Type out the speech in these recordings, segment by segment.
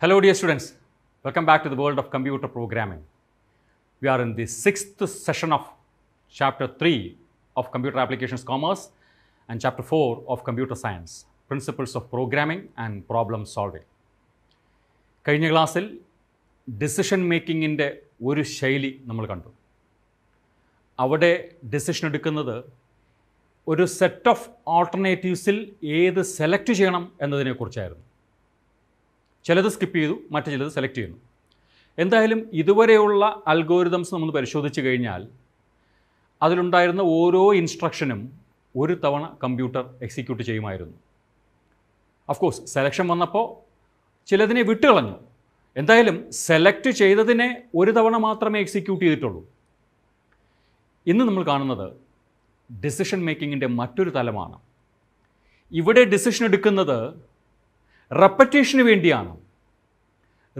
Hello dear students, welcome back to the world of computer programming. We are in the sixth session of chapter 3 of computer applications commerce and chapter 4 of computer science, principles of programming and problem solving. കഴിഞ്ഞ ക്ലാസ്സിൽ decision മേക്കിങ്ങിൻ്റെ ഒരു ശൈലി നമ്മൾ കണ്ടു അവിടെ decision എടുക്കുന്നത് ഒരു set of ആൾട്ടർനേറ്റീവ്സിൽ ഏത് സെലക്ട് ചെയ്യണം എന്നതിനെക്കുറിച്ചായിരുന്നു ചിലത് സ്കിപ്പ് ചെയ്തു മറ്റു ചിലത് സെലക്ട് ചെയ്യുന്നു എന്തായാലും ഇതുവരെയുള്ള അൽഗോരിതംസ് നമ്മൾ പരിശോധിച്ച് കഴിഞ്ഞാൽ അതിലുണ്ടായിരുന്ന ഓരോ ഇൻസ്ട്രക്ഷനും ഒരു തവണ കമ്പ്യൂട്ടർ എക്സിക്യൂട്ട് ചെയ്യുമായിരുന്നു അഫ്കോഴ്സ് സെലക്ഷൻ വന്നപ്പോൾ ചിലതിനെ വിട്ടുകളഞ്ഞു എന്തായാലും സെലക്ട് ചെയ്തതിനെ ഒരു തവണ മാത്രമേ എക്സിക്യൂട്ട് ചെയ്തിട്ടുള്ളൂ ഇന്ന് നമ്മൾ കാണുന്നത് ഡിസിഷൻ മേക്കിങ്ങിൻ്റെ മറ്റൊരു തലമാണ് ഇവിടെ ഡിസിഷൻ എടുക്കുന്നത് റെപ്പറ്റേഷന് വേണ്ടിയാണ്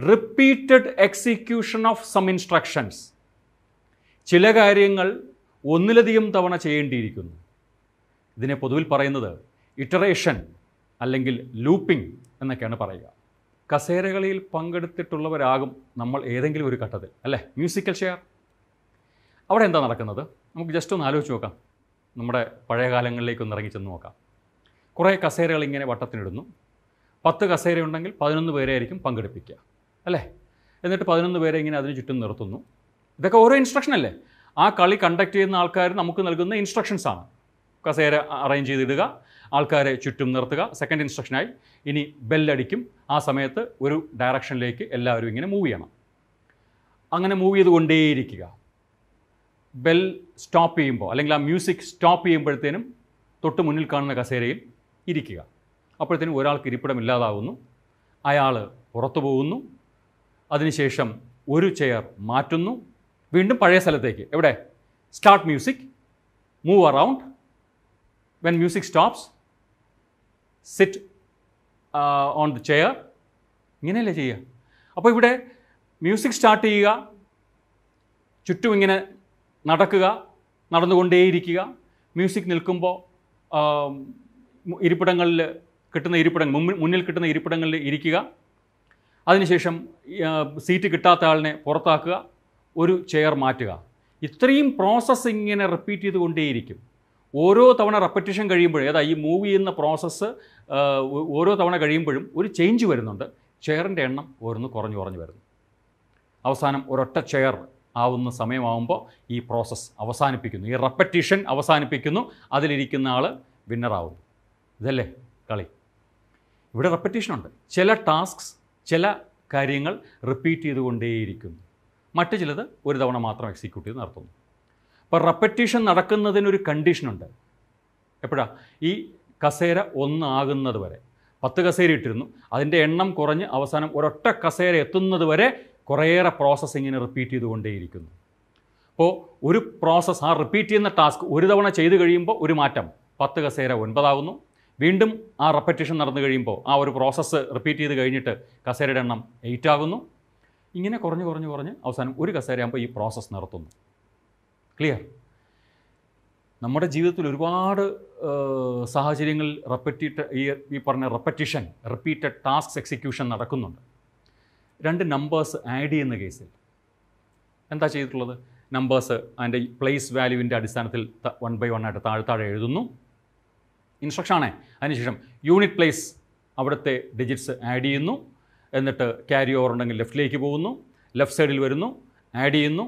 repeated execution of some instructions ചില കാര്യങ്ങൾ ഒന്നിലധികം തവണ ചെയ്യേണ്ടിയിരിക്കുന്നു ഇതിനെ പൊതുവിൽ പറയുന്നത് ഇറ്ററേഷൻ അല്ലെങ്കിൽ ലൂപ്പിംഗ് എന്നൊക്കെയാണ് പറയുക കസേരകളിയിൽ പങ്കെടുത്തിട്ടുള്ളവരാകും നമ്മൾ ഏതെങ്കിലും ഒരു ഘട്ടത്തിൽ അല്ലേ മ്യൂസിക്കൽ ഷെയർ അവിടെ എന്താ നടക്കുന്നത് നമുക്ക് ജസ്റ്റ് ഒന്ന് ആലോചിച്ച് നോക്കാം നമ്മുടെ പഴയ കാലങ്ങളിലേക്ക് ഒന്ന് ഇറങ്ങി ചെന്ന് നോക്കാം കുറേ കസേരകൾ ഇങ്ങനെ വട്ടത്തിനിടുന്നു പത്ത് കസേരയുണ്ടെങ്കിൽ പതിനൊന്ന് പേരെ ആയിരിക്കും പങ്കെടുപ്പിക്കുക അല്ലേ എന്നിട്ട് പതിനൊന്ന് പേരെ ഇങ്ങനെ അതിന് ചുറ്റും നിർത്തുന്നു ഇതൊക്കെ ഓരോ ഇൻസ്ട്രക്ഷൻ അല്ലേ ആ കളി കണ്ടക്ട് ചെയ്യുന്ന ആൾക്കാർ നമുക്ക് നൽകുന്ന ഇൻസ്ട്രക്ഷൻസാണ് കസേര അറേഞ്ച് ചെയ്തിടുക ആൾക്കാരെ ചുറ്റും നിർത്തുക സെക്കൻഡ് ഇൻസ്ട്രക്ഷനായി ഇനി ബെല്ലടിക്കും ആ സമയത്ത് ഒരു ഡയറക്ഷനിലേക്ക് എല്ലാവരും ഇങ്ങനെ മൂവ് ചെയ്യണം അങ്ങനെ മൂവ് ചെയ്തുകൊണ്ടേയിരിക്കുക ബെൽ സ്റ്റോപ്പ് ചെയ്യുമ്പോൾ അല്ലെങ്കിൽ ആ മ്യൂസിക് സ്റ്റോപ്പ് ചെയ്യുമ്പോഴത്തേനും തൊട്ട് മുന്നിൽ കാണുന്ന കസേരയിൽ ഇരിക്കുക അപ്പോഴത്തേനും ഒരാൾക്ക് ഇരിപ്പിടം ഇല്ലാതാവുന്നു അയാൾ പുറത്തു പോകുന്നു അതിനുശേഷം ഒരു ചെയർ മാറ്റുന്നു വീണ്ടും പഴയ സ്ഥലത്തേക്ക് എവിടെ start music move around when music stops, sit on the chair ഇങ്ങനെയല്ലേ ചെയ്യുക അപ്പോൾ ഇവിടെ മ്യൂസിക് സ്റ്റാർട്ട് ചെയ്യുക ചുറ്റും ഇങ്ങനെ നടക്കുക നടന്നുകൊണ്ടേയിരിക്കുക മ്യൂസിക് നിൽക്കുമ്പോൾ ഇരിപ്പിടങ്ങളിൽ കിട്ടുന്ന ഇരിപ്പിടം മുന്നിൽ കിട്ടുന്ന ഇരിപ്പിടങ്ങളിൽ ഇരിക്കുക അതിനുശേഷം സീറ്റ് കിട്ടാത്ത ആളിനെ പുറത്താക്കുക ഒരു ചെയർ മാറ്റുക ഇത്രയും പ്രോസസ്സ് ഇങ്ങനെ റിപ്പീറ്റ് ചെയ്തുകൊണ്ടേയിരിക്കും ഓരോ തവണ റെപ്പറ്റീഷൻ കഴിയുമ്പോഴും അതായത് ഈ മൂവ് ചെയ്യുന്ന പ്രോസസ്സ് ഓരോ തവണ കഴിയുമ്പോഴും ഒരു ചേഞ്ച് വരുന്നുണ്ട് ചെയറിൻ്റെ എണ്ണം ഓരോന്ന് കുറഞ്ഞു കുറഞ്ഞു വരുന്നു അവസാനം ഒരൊറ്റ ചെയർ ആവുന്ന സമയമാകുമ്പോൾ ഈ പ്രോസസ്സ് അവസാനിപ്പിക്കുന്നു ഈ റെപ്പറ്റീഷൻ അവസാനിപ്പിക്കുന്നു അതിലിരിക്കുന്ന ആൾ വിന്നറാവുന്നു ഇതല്ലേ കളി ഇവിടെ റെപ്പറ്റീഷനുണ്ട് ചില ടാസ്ക്സ് ചില കാര്യങ്ങൾ റിപ്പീറ്റ് ചെയ്തുകൊണ്ടേയിരിക്കുന്നു മറ്റു ചിലത് ഒരു തവണ മാത്രം എക്സിക്യൂട്ട് ചെയ്ത് നടത്തുന്നു അപ്പോൾ റെപ്പറ്റീഷൻ നടക്കുന്നതിനൊരു കണ്ടീഷനുണ്ട് എപ്പോഴാ ഈ കസേര ഒന്നാകുന്നത് വരെ പത്ത് കസേര ഇട്ടിരുന്നു അതിൻ്റെ എണ്ണം കുറഞ്ഞ് അവസാനം ഒരൊറ്റ കസേര എത്തുന്നത് വരെ കുറേയേറെ പ്രോസസ്സ് ഇങ്ങനെ റിപ്പീറ്റ് ചെയ്തുകൊണ്ടേയിരിക്കുന്നു അപ്പോൾ ഒരു പ്രോസസ്സ് ആ റിപ്പീറ്റ് ചെയ്യുന്ന ടാസ്ക് ഒരു തവണ ചെയ്ത് കഴിയുമ്പോൾ ഒരു മാറ്റം പത്ത് കസേര ഒൻപതാകുന്നു വീണ്ടും ആ റെപ്പറ്റീഷൻ നടന്നു കഴിയുമ്പോൾ ആ ഒരു പ്രോസസ്സ് റിപ്പീറ്റ് ചെയ്ത് കഴിഞ്ഞിട്ട് കസേരയുടെ എണ്ണം എയ്റ്റ് ആകുന്നു ഇങ്ങനെ കുറഞ്ഞ് കുറഞ്ഞ് കുറഞ്ഞ് അവസാനം ഒരു കസേരയാകുമ്പോൾ ഈ പ്രോസസ്സ് നടത്തുന്നു ക്ലിയർ നമ്മുടെ ജീവിതത്തിൽ ഒരുപാട് സാഹചര്യങ്ങളിൽ റെപ്പറ്റീറ്റ് ഈ ഈ പറഞ്ഞ റെപ്പറ്റീഷൻ റിപ്പീറ്റഡ് ടാസ്ക് എക്സിക്യൂഷൻ നടക്കുന്നുണ്ട് രണ്ട് നമ്പേഴ്സ് ആഡ് ചെയ്യുന്ന കേസിൽ എന്താ ചെയ്തിട്ടുള്ളത് നമ്പേഴ്സ് അതിൻ്റെ പ്ലേസ് വാല്യൂവിൻ്റെ അടിസ്ഥാനത്തിൽ വൺ ബൈ വൺ ആയിട്ട് താഴെ താഴെ എഴുതുന്നു ഇൻസ്ട്രക്ഷനാണേ അതിനുശേഷം യൂണിറ്റ് പ്ലേസ് അവിടുത്തെ ഡിജിറ്റ്സ് ആഡ് ചെയ്യുന്നു എന്നിട്ട് ക്യാരി ഓവർ ഉണ്ടെങ്കിൽ ലെഫ്റ്റിലേക്ക് പോകുന്നു ലെഫ്റ്റ് സൈഡിൽ വരുന്നു ആഡ് ചെയ്യുന്നു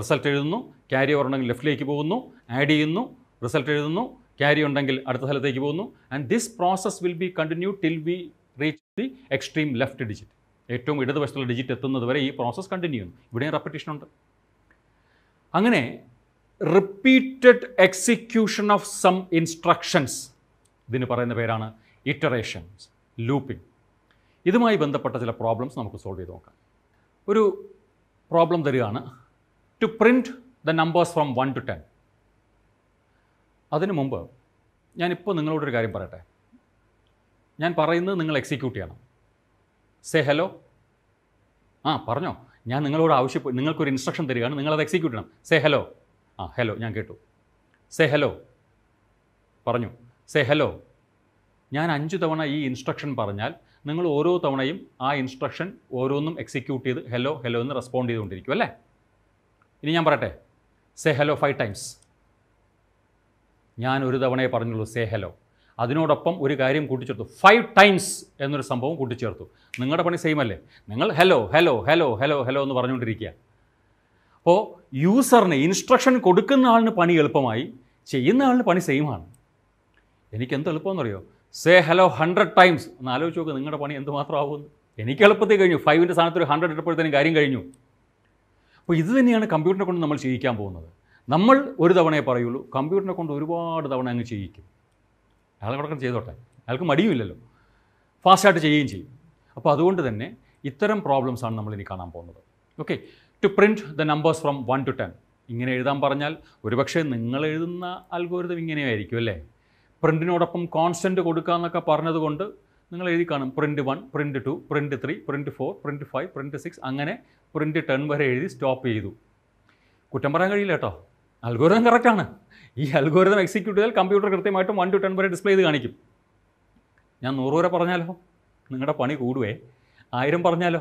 റിസൾട്ട് എഴുതുന്നു ക്യാരി ഓവർ ഉണ്ടെങ്കിൽ ലെഫ്റ്റിലേക്ക് പോകുന്നു ആഡ് ചെയ്യുന്നു റിസൾട്ട് എഴുതുന്നു ക്യാരി ഉണ്ടെങ്കിൽ അടുത്ത സ്ഥലത്തേക്ക് പോകുന്നു and this process will be continue till we reach the extreme left digit ഏറ്റവും ഇടതുവശത്തുള്ള ഡിജിറ്റ് എത്തുന്നത് വരെ ഈ പ്രോസസ്സ് കണ്ടിന്യൂ ചെയ്യുന്നു ഇവിടെയും റെപ്പറ്റീഷൻ ഉണ്ട് അങ്ങനെ repeated execution of some instructions ഇതിന് പറയുന്ന പേരാണ് ഇറ്ററേഷൻസ് ലൂപ്പിംഗ് ഇതുമായി ബന്ധപ്പെട്ട ചില പ്രോബ്ലംസ് നമുക്ക് സോൾവ് ചെയ്ത് നോക്കാം ഒരു പ്രോബ്ലം തരികയാണ് to print the numbers from one to ten അതിനു മുമ്പ് ഞാനിപ്പോൾ നിങ്ങളോടൊരു കാര്യം പറയട്ടെ ഞാൻ പറയുന്നത് നിങ്ങൾ എക്സിക്യൂട്ട് ചെയ്യണം സേ ഹലോ ആ പറഞ്ഞോ ഞാൻ നിങ്ങളോട് ആവശ്യപ്പെട്ടു നിങ്ങൾക്കൊരു ഇൻസ്ട്രക്ഷൻ തരികയാണ് നിങ്ങളത് എക്സിക്യൂട്ട് ചെയ്യണം സേ ഹലോ ആ ഹലോ ഞാൻ കേട്ടു സേ ഹലോ പറഞ്ഞു സേ ഹലോ ഞാൻ അഞ്ച് തവണ ഈ ഇൻസ്ട്രക്ഷൻ പറഞ്ഞാൽ നിങ്ങൾ ഓരോ തവണയും ആ ഇൻസ്ട്രക്ഷൻ ഓരോന്നും എക്സിക്യൂട്ട് ചെയ്ത് ഹലോ ഹലോ എന്ന് റെസ്പോണ്ട് ചെയ്തുകൊണ്ടിരിക്കും അല്ലേ ഇനി ഞാൻ പറയട്ടെ സേ ഹലോ ഫൈവ് ടൈംസ് ഞാൻ ഒരു തവണയെ പറഞ്ഞുള്ളൂ സേ ഹലോ അതിനോടൊപ്പം ഒരു കാര്യം കൂട്ടിച്ചേർത്തു ഫൈവ് ടൈംസ് എന്നൊരു സംഭവം കൂട്ടിച്ചേർത്തു നിങ്ങളുടെ പണി സെയിം അല്ലേ നിങ്ങൾ hello hello hello hello hello എന്ന് പറഞ്ഞുകൊണ്ടിരിക്കുക അപ്പോൾ യൂസറിന് ഇൻസ്ട്രക്ഷൻ കൊടുക്കുന്ന ആളിന് പണി എളുപ്പമായി ചെയ്യുന്ന ആളിന് പണി സെയിമാണ് എളുപ്പമെന്ന് അറിയോ സേ ഹലോ ഹൺഡ്രഡ് ടൈംസ് എന്ന് ആലോചിച്ച് നോക്ക് നിങ്ങളുടെ പണി എന്തുമാത്രം ആവുമെന്ന് എനിക്ക് എളുപ്പത്തിൽ കഴിഞ്ഞു ഫൈവിൻ്റെ സ്ഥാനത്ത് ഒരു ഹൺഡ്രഡ് ഇട്ടപ്പോഴത്തേനും കാര്യം കഴിഞ്ഞു അപ്പോൾ ഇത് തന്നെയാണ് കമ്പ്യൂട്ടറിനെ കൊണ്ട് നമ്മൾ ചെയ്യിക്കാൻ പോകുന്നത് നമ്മൾ ഒരു തവണയെ പറയുള്ളൂ കമ്പ്യൂട്ടറിനെ കൊണ്ട് ഒരുപാട് തവണ അങ്ങ് ചെയ്യിക്കും അയാൾ കിടക്കണം ചെയ്തോട്ടെ അയാൾക്ക് മടിയുമില്ലല്ലോ ഫാസ്റ്റായിട്ട് ചെയ്യുകയും ചെയ്യും അപ്പോൾ അതുകൊണ്ട് തന്നെ ഇത്തരം പ്രോബ്ലംസാണ് ഇനി കാണാൻ പോകുന്നത് okay to print the numbers from one to ten ഇങ്ങനെ എഴുതാൻ പറഞ്ഞാൽ ഒരുപക്ഷെ നിങ്ങൾ എഴുതുന്ന അൽഗോരിതം ഇങ്ങനെയായിരിക്കും അല്ലേ പ്രിൻറ്റിനോടൊപ്പം കോൺസ്റ്റൻറ്റ് കൊടുക്കുക എന്നൊക്കെ പറഞ്ഞതുകൊണ്ട് നിങ്ങൾ എഴുതി കാണും print one print two print three print four print five print six അങ്ങനെ പ്രിൻറ്റ് ടെൻ വരെ എഴുതി സ്റ്റോപ്പ് ചെയ്തു കുറ്റം പറയാൻ കഴിയില്ല കേട്ടോ അൽഗോരിതം കറക്റ്റാണ് ഈ അൽഗോരിതം എക്സിക്യൂട്ട് ചെയ്താൽ കമ്പ്യൂട്ടർ കൃത്യമായിട്ടും വൺ ടു ടെൻ വരെ ഡിസ്പ്ലേ ചെയ്ത് കാണിക്കും ഞാൻ നൂറ് വരെ പറഞ്ഞാലോ നിങ്ങളുടെ പണി കൂടുവേ ആയിരം പറഞ്ഞാലോ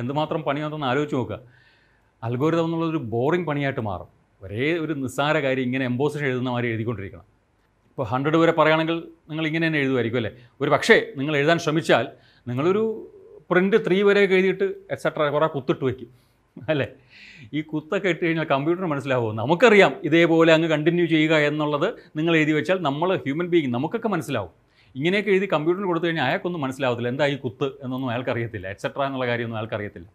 എന്തുമാത്രം പണിയാണെന്ന് ആലോചിച്ച് നോക്കുക അൽഗോരിതം ഒരു ബോറിംഗ് പണിയായിട്ട് മാറും ഒരേ ഒരു നിസ്സാര കാര്യം ഇങ്ങനെ എംബോസിഷൻ എഴുതുന്ന എഴുതിക്കൊണ്ടിരിക്കണം ഇപ്പോൾ ഹൺഡ്രഡ് വരെ പറയുകയാണെങ്കിൽ നിങ്ങൾ ഇങ്ങനെ തന്നെ എഴുതുമായിരിക്കും അല്ലേ ഒരു പക്ഷേ നിങ്ങൾ എഴുതാൻ ശ്രമിച്ചാൽ നിങ്ങളൊരു പ്രിൻറ്റ് ത്രീ വരെ എഴുതിയിട്ട് എക്സെട്രാ കുറേ കുത്തിട്ട് വയ്ക്കും അല്ലേ ഈ കുത്തൊക്കെ ഇട്ട് കഴിഞ്ഞാൽ കമ്പ്യൂട്ടർ മനസ്സിലാവും നമുക്കറിയാം ഇതേപോലെ അങ്ങ് കണ്ടിന്യൂ ചെയ്യുക എന്നുള്ളത് നിങ്ങൾ എഴുതി വെച്ചാൽ നമ്മൾ ഹ്യൂമൻ ബീങ് നമുക്കൊക്കെ മനസ്സിലാവും ഇങ്ങനെയൊക്കെ എഴുതി കമ്പ്യൂട്ടറിന് കൊടുത്തു കഴിഞ്ഞാൽ അയാൾക്കൊന്നും മനസ്സിലാവത്തില്ല എന്താ ഈ കുത്ത് എന്നൊന്നും അയാൾക്കറിയത്തില്ല എക്സെട്ര എന്നുള്ള കാര്യമൊന്നും അയാൾക്കറിയത്തില്ല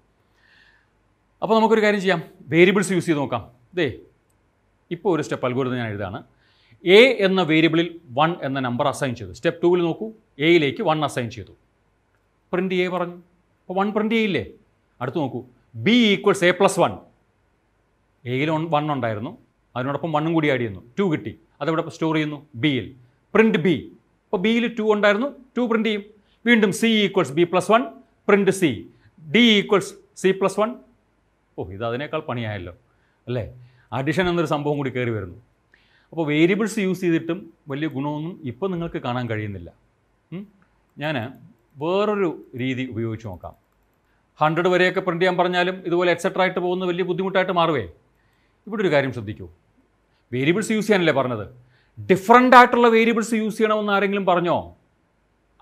അപ്പോൾ നമുക്കൊരു കാര്യം ചെയ്യാം വേരിയബിൾസ് യൂസ് ചെയ്ത് നോക്കാം ദേ ഇപ്പോൾ ഒരു സ്റ്റെപ്പ് അൽഗോരിതം ഞാൻ എഴുതാണ് എ എന്ന വേരിയബിളിൽ വൺ എന്ന നമ്പർ അസൈൻ ചെയ്തു സ്റ്റെപ്പ് ടുവിൽ നോക്കൂ എയിലേക്ക് വൺ അസൈൻ ചെയ്തു പ്രിൻറ്റ് എ പറഞ്ഞു അപ്പോൾ വൺ പ്രിൻ്റ് ചെയ്യില്ലേ അടുത്ത് നോക്കൂ B equals A plus one എയിൽ വൺ ഉണ്ടായിരുന്നു അതിനോടൊപ്പം വണ്ണും കൂടി ആഡ് ചെയ്യുന്നു ടു കിട്ടി അതവിടെ സ്റ്റോർ ചെയ്യുന്നു ബിയിൽ പ്രിൻറ്റ് ബി അപ്പോൾ ബിയിൽ ടു ഉണ്ടായിരുന്നു ടു പ്രിൻ്റ് ചെയ്യും വീണ്ടും C equals B plus one print C D equals C plus one ഓ ഇത് അതിനേക്കാൾ പണിയായല്ലോ അല്ലേ അഡിഷൻ എന്നൊരു സംഭവം കൂടി കയറി വരുന്നു അപ്പോൾ വേരിയബിൾസ് യൂസ് ചെയ്തിട്ടും വലിയ ഗുണമൊന്നും ഇപ്പോൾ നിങ്ങൾക്ക് കാണാൻ കഴിയുന്നില്ല ഞാൻ വേറൊരു രീതി ഉപയോഗിച്ച് നോക്കാം ഹൺഡ്രഡ് വരെയൊക്കെ പ്രിൻ്റ് ചെയ്യാൻ പറഞ്ഞാലും ഇതുപോലെ എക്സെട്ര ആയിട്ട് പോകുന്ന വലിയ ബുദ്ധിമുട്ടായിട്ട് മാറുവേ ഇവിടെ ഒരു കാര്യം ശ്രദ്ധിക്കൂ വേരിയബിൾസ് യൂസ് ചെയ്യാനല്ലേ പറഞ്ഞത് ഡിഫറൻ്റ് ആയിട്ടുള്ള വേരിയബിൾസ് യൂസ് ചെയ്യണമെന്ന് ആരെങ്കിലും പറഞ്ഞോ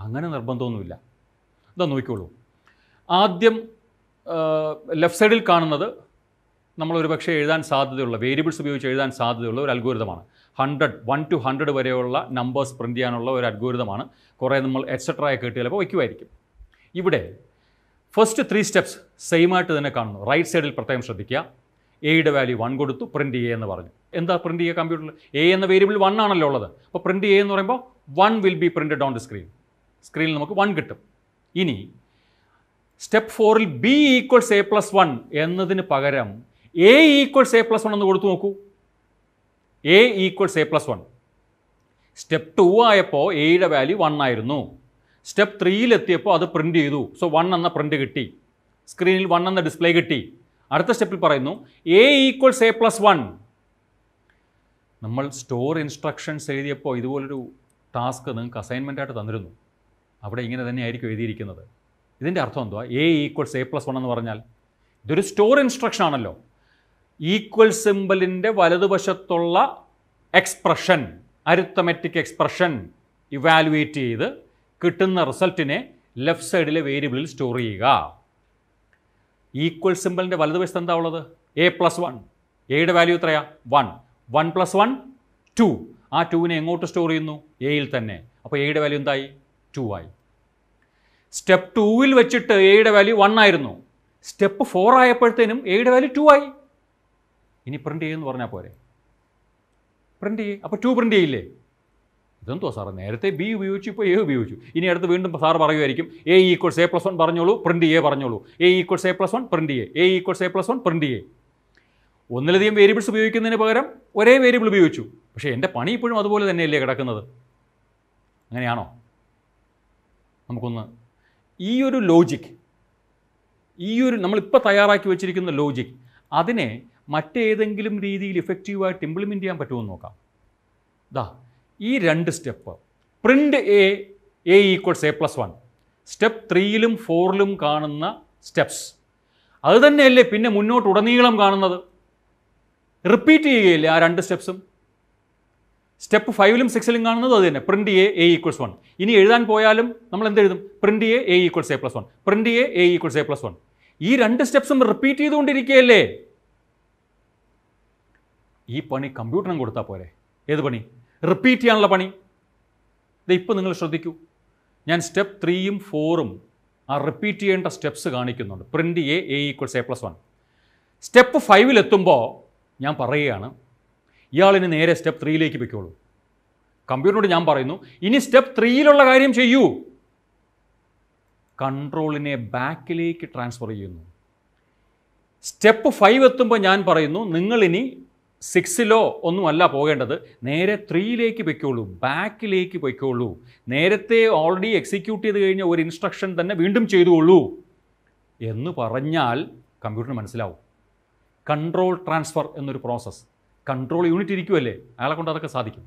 അങ്ങനെ നിർബന്ധമൊന്നുമില്ല ഇതാ നോക്കിക്കോളൂ ആദ്യം ലെഫ്റ്റ് സൈഡിൽ കാണുന്നത് നമ്മളൊരു പക്ഷേ എഴുതാൻ സാധ്യതയുള്ള വേരിയബിൾസ് ഉപയോഗിച്ച് എഴുതാൻ സാധ്യതയുള്ള ഒരു അൽഗോരിതമാണ് ഹൺഡ്രഡ് വൺ ടു ഹൺഡ്രഡ് വരെയുള്ള നമ്പേഴ്സ് പ്രിൻറ്റ് ചെയ്യാനുള്ള ഒരു അഡ്ഗോരിതമാണ് കുറേ നമ്മൾ എക്സെട്രയൊക്കെ കിട്ടി ചിലപ്പോൾ വയ്ക്കുമായിരിക്കും ഇവിടെ ഫസ്റ്റ് ത്രീ സ്റ്റെപ്സ് സെയിം ആയിട്ട് തന്നെ കാണുന്നു റൈറ്റ് സൈഡിൽ പ്രത്യേകം ശ്രദ്ധിക്കുക എയുടെ വാല്യൂ വൺ കൊടുത്തു പ്രിൻറ്റ് എ എന്ന് പറഞ്ഞു എന്താ പ്രിൻറ്റ് ചെയ്യുക കമ്പ്യൂട്ടറിൽ എ എന്ന വേരിയബിൾ വൺ ആണല്ലോ ഉള്ളത് അപ്പോൾ പ്രിൻറ്റ് എ എന്ന് പറയുമ്പോൾ one will be printed on the screen സ്ക്രീനിൽ നമുക്ക് വൺ കിട്ടും ഇനി സ്റ്റെപ്പ് ഫോറിൽ B equals A plus one എന്നതിന് പകരം A equals A plus one എന്ന് കൊടുത്തു നോക്കൂ A equals A plus one step two ആയപ്പോൾ എയുടെ വാല്യൂ വൺ ആയിരുന്നു സ്റ്റെപ്പ് ത്രീയിലെത്തിയപ്പോൾ അത് പ്രിൻറ്റ് ചെയ്തു സോ വൺ എന്ന പ്രിൻ്റ് കിട്ടി സ്ക്രീനിൽ വൺ എന്ന ഡിസ്പ്ലേ കിട്ടി അടുത്ത സ്റ്റെപ്പിൽ പറയുന്നു A equals A plus one നമ്മൾ സ്റ്റോർ ഇൻസ്ട്രക്ഷൻസ് എഴുതിയപ്പോൾ ഇതുപോലൊരു ടാസ്ക് നിങ്ങൾക്ക് അസൈൻമെൻ്റ് ആയിട്ട് തന്നിരുന്നു അവിടെ ഇങ്ങനെ തന്നെ ആയിരിക്കും എഴുതിയിരിക്കുന്നത് ഇതിൻ്റെ അർത്ഥം എന്തുവാ A equals A plus one എന്ന് പറഞ്ഞാൽ ഇതൊരു സ്റ്റോർ ഇൻസ്ട്രക്ഷൻ ആണല്ലോ ഈക്വൽ സിമ്പിളിൻ്റെ വലതുവശത്തുള്ള എക്സ്പ്രഷൻ അരിത്തമെറ്റിക് എക്സ്പ്രഷൻ ഇവാലുവേറ്റ് ചെയ്ത് കിട്ടുന്ന റിസൾട്ടിനെ ലെഫ്റ്റ് സൈഡിലെ വേരിയബിളിൽ സ്റ്റോർ ചെയ്യുക ഈക്വൽ സിമ്പിളിൻ്റെ വലതുവശത്ത് എന്താ ഉള്ളത് എ പ്ലസ് വൺ എയുടെ വാല്യൂ എത്രയാ one one plus one two ആ ടുവിനെ എങ്ങോട്ട് സ്റ്റോർ ചെയ്യുന്നു എയിൽ തന്നെ അപ്പോൾ എയുടെ വാല്യൂ എന്തായി ടു ആയി സ്റ്റെപ്പ് ടുവിൽ വെച്ചിട്ട് എയുടെ വാല്യൂ വൺ ആയിരുന്നു സ്റ്റെപ്പ് ഫോർ ആയപ്പോഴത്തേനും എയുടെ വാല്യൂ ടു ആയി ഇനി പ്രിൻ്റ് ചെയ്യുമെന്ന് പറഞ്ഞാൽ പോരെ പ്രിൻ്റ് ചെയ്യേ അപ്പോൾ ടു പ്രിൻ്റ് ചെയ്യില്ലേ ഇതെന്തോ സാറ് നേരത്തെ ബി ഉപയോഗിച്ചു ഇപ്പോൾ എ ഉപയോഗിച്ചു ഇനി അടുത്ത് വീണ്ടും സാർ പറയുമായിരിക്കും A equals A plus one പറഞ്ഞോളൂ പ്രിൻ്റ് എ പറഞ്ഞോളൂ A equals A plus one print A A equals A plus one print A ഒന്നിലധികം വേരിയബിൾസ് ഉപയോഗിക്കുന്നതിന് പകരം ഒരേ വേരിയബിൾ ഉപയോഗിച്ചു പക്ഷേ എൻ്റെ പണി ഇപ്പോഴും അതുപോലെ തന്നെയല്ലേ കിടക്കുന്നത് അങ്ങനെയാണോ നമുക്കൊന്ന് ഈ ഒരു ലോജിക് ഈ ഒരു നമ്മളിപ്പോൾ തയ്യാറാക്കി വെച്ചിരിക്കുന്ന ലോജിക് അതിനെ മറ്റേതെങ്കിലും രീതിയിൽ ഇഫക്റ്റീവായിട്ട് ഇംപ്ലിമെൻ്റ് ചെയ്യാൻ പറ്റുമെന്ന് നോക്കാം ദാ ഈ രണ്ട് step print A A equals A plus one step ത്രീയിലും ഫോറിലും കാണുന്ന സ്റ്റെപ്സ് അത് തന്നെയല്ലേ പിന്നെ മുന്നോട്ട് ഉടനീളം കാണുന്നത് റിപ്പീറ്റ് ചെയ്യുകയില്ലേ ആ രണ്ട് സ്റ്റെപ്സും സ്റ്റെപ്പ് ഫൈവിലും സിക്സിലും കാണുന്നത് അത് തന്നെ print A A equals one ഇനി എഴുതാൻ പോയാലും നമ്മൾ എഴുതും print A A equals A plus one print A A equals A plus one ഈ രണ്ട് സ്റ്റെപ്സും റിപ്പീറ്റ് ചെയ്തുകൊണ്ടിരിക്കുകയല്ലേ ഈ പണി കമ്പ്യൂട്ടറിനും കൊടുത്താൽ പോരെ ഏത് പണി റിപ്പീറ്റ് ചെയ്യാനുള്ള പണി ഇത് ഇപ്പം നിങ്ങൾ ശ്രദ്ധിക്കൂ ഞാൻ സ്റ്റെപ്പ് ത്രീയും ഫോറും ആ റിപ്പീറ്റ് ചെയ്യേണ്ട സ്റ്റെപ്സ് കാണിക്കുന്നുണ്ട് print A A equals A plus one step ഫൈവിലെത്തുമ്പോൾ ഞാൻ പറയുകയാണ് ഇയാളിന് നേരെ സ്റ്റെപ്പ് ത്രീയിലേക്ക് പൊയ്ക്കോളൂ കമ്പ്യൂട്ടറിനോട് ഞാൻ പറയുന്നു ഇനി സ്റ്റെപ്പ് ത്രീയിലുള്ള കാര്യം ചെയ്യൂ കൺട്രോളിനെ ബാക്കിലേക്ക് ട്രാൻസ്ഫർ ചെയ്യുന്നു സ്റ്റെപ്പ് ഫൈവ് എത്തുമ്പോൾ ഞാൻ പറയുന്നു നിങ്ങളിനി സിക്സിലോ ഒന്നുമല്ല പോകേണ്ടത് നേരെ ത്രീയിലേക്ക് പൊയ്ക്കോളൂ ബാക്കിലേക്ക് പൊയ്ക്കോളൂ നേരത്തെ ഓൾറെഡി എക്സിക്യൂട്ട് ചെയ്ത് കഴിഞ്ഞ ഒരു ഇൻസ്ട്രക്ഷൻ തന്നെ വീണ്ടും ചെയ്തുകൊള്ളൂ എന്ന് പറഞ്ഞാൽ കമ്പ്യൂട്ടറിന് മനസ്സിലാവും കൺട്രോൾ ട്രാൻസ്ഫർ എന്നൊരു പ്രോസസ്സ് കൺട്രോൾ യൂണിറ്റ് ഇരിക്കുമല്ലേ അയാളെ കൊണ്ട് അതൊക്കെ സാധിക്കും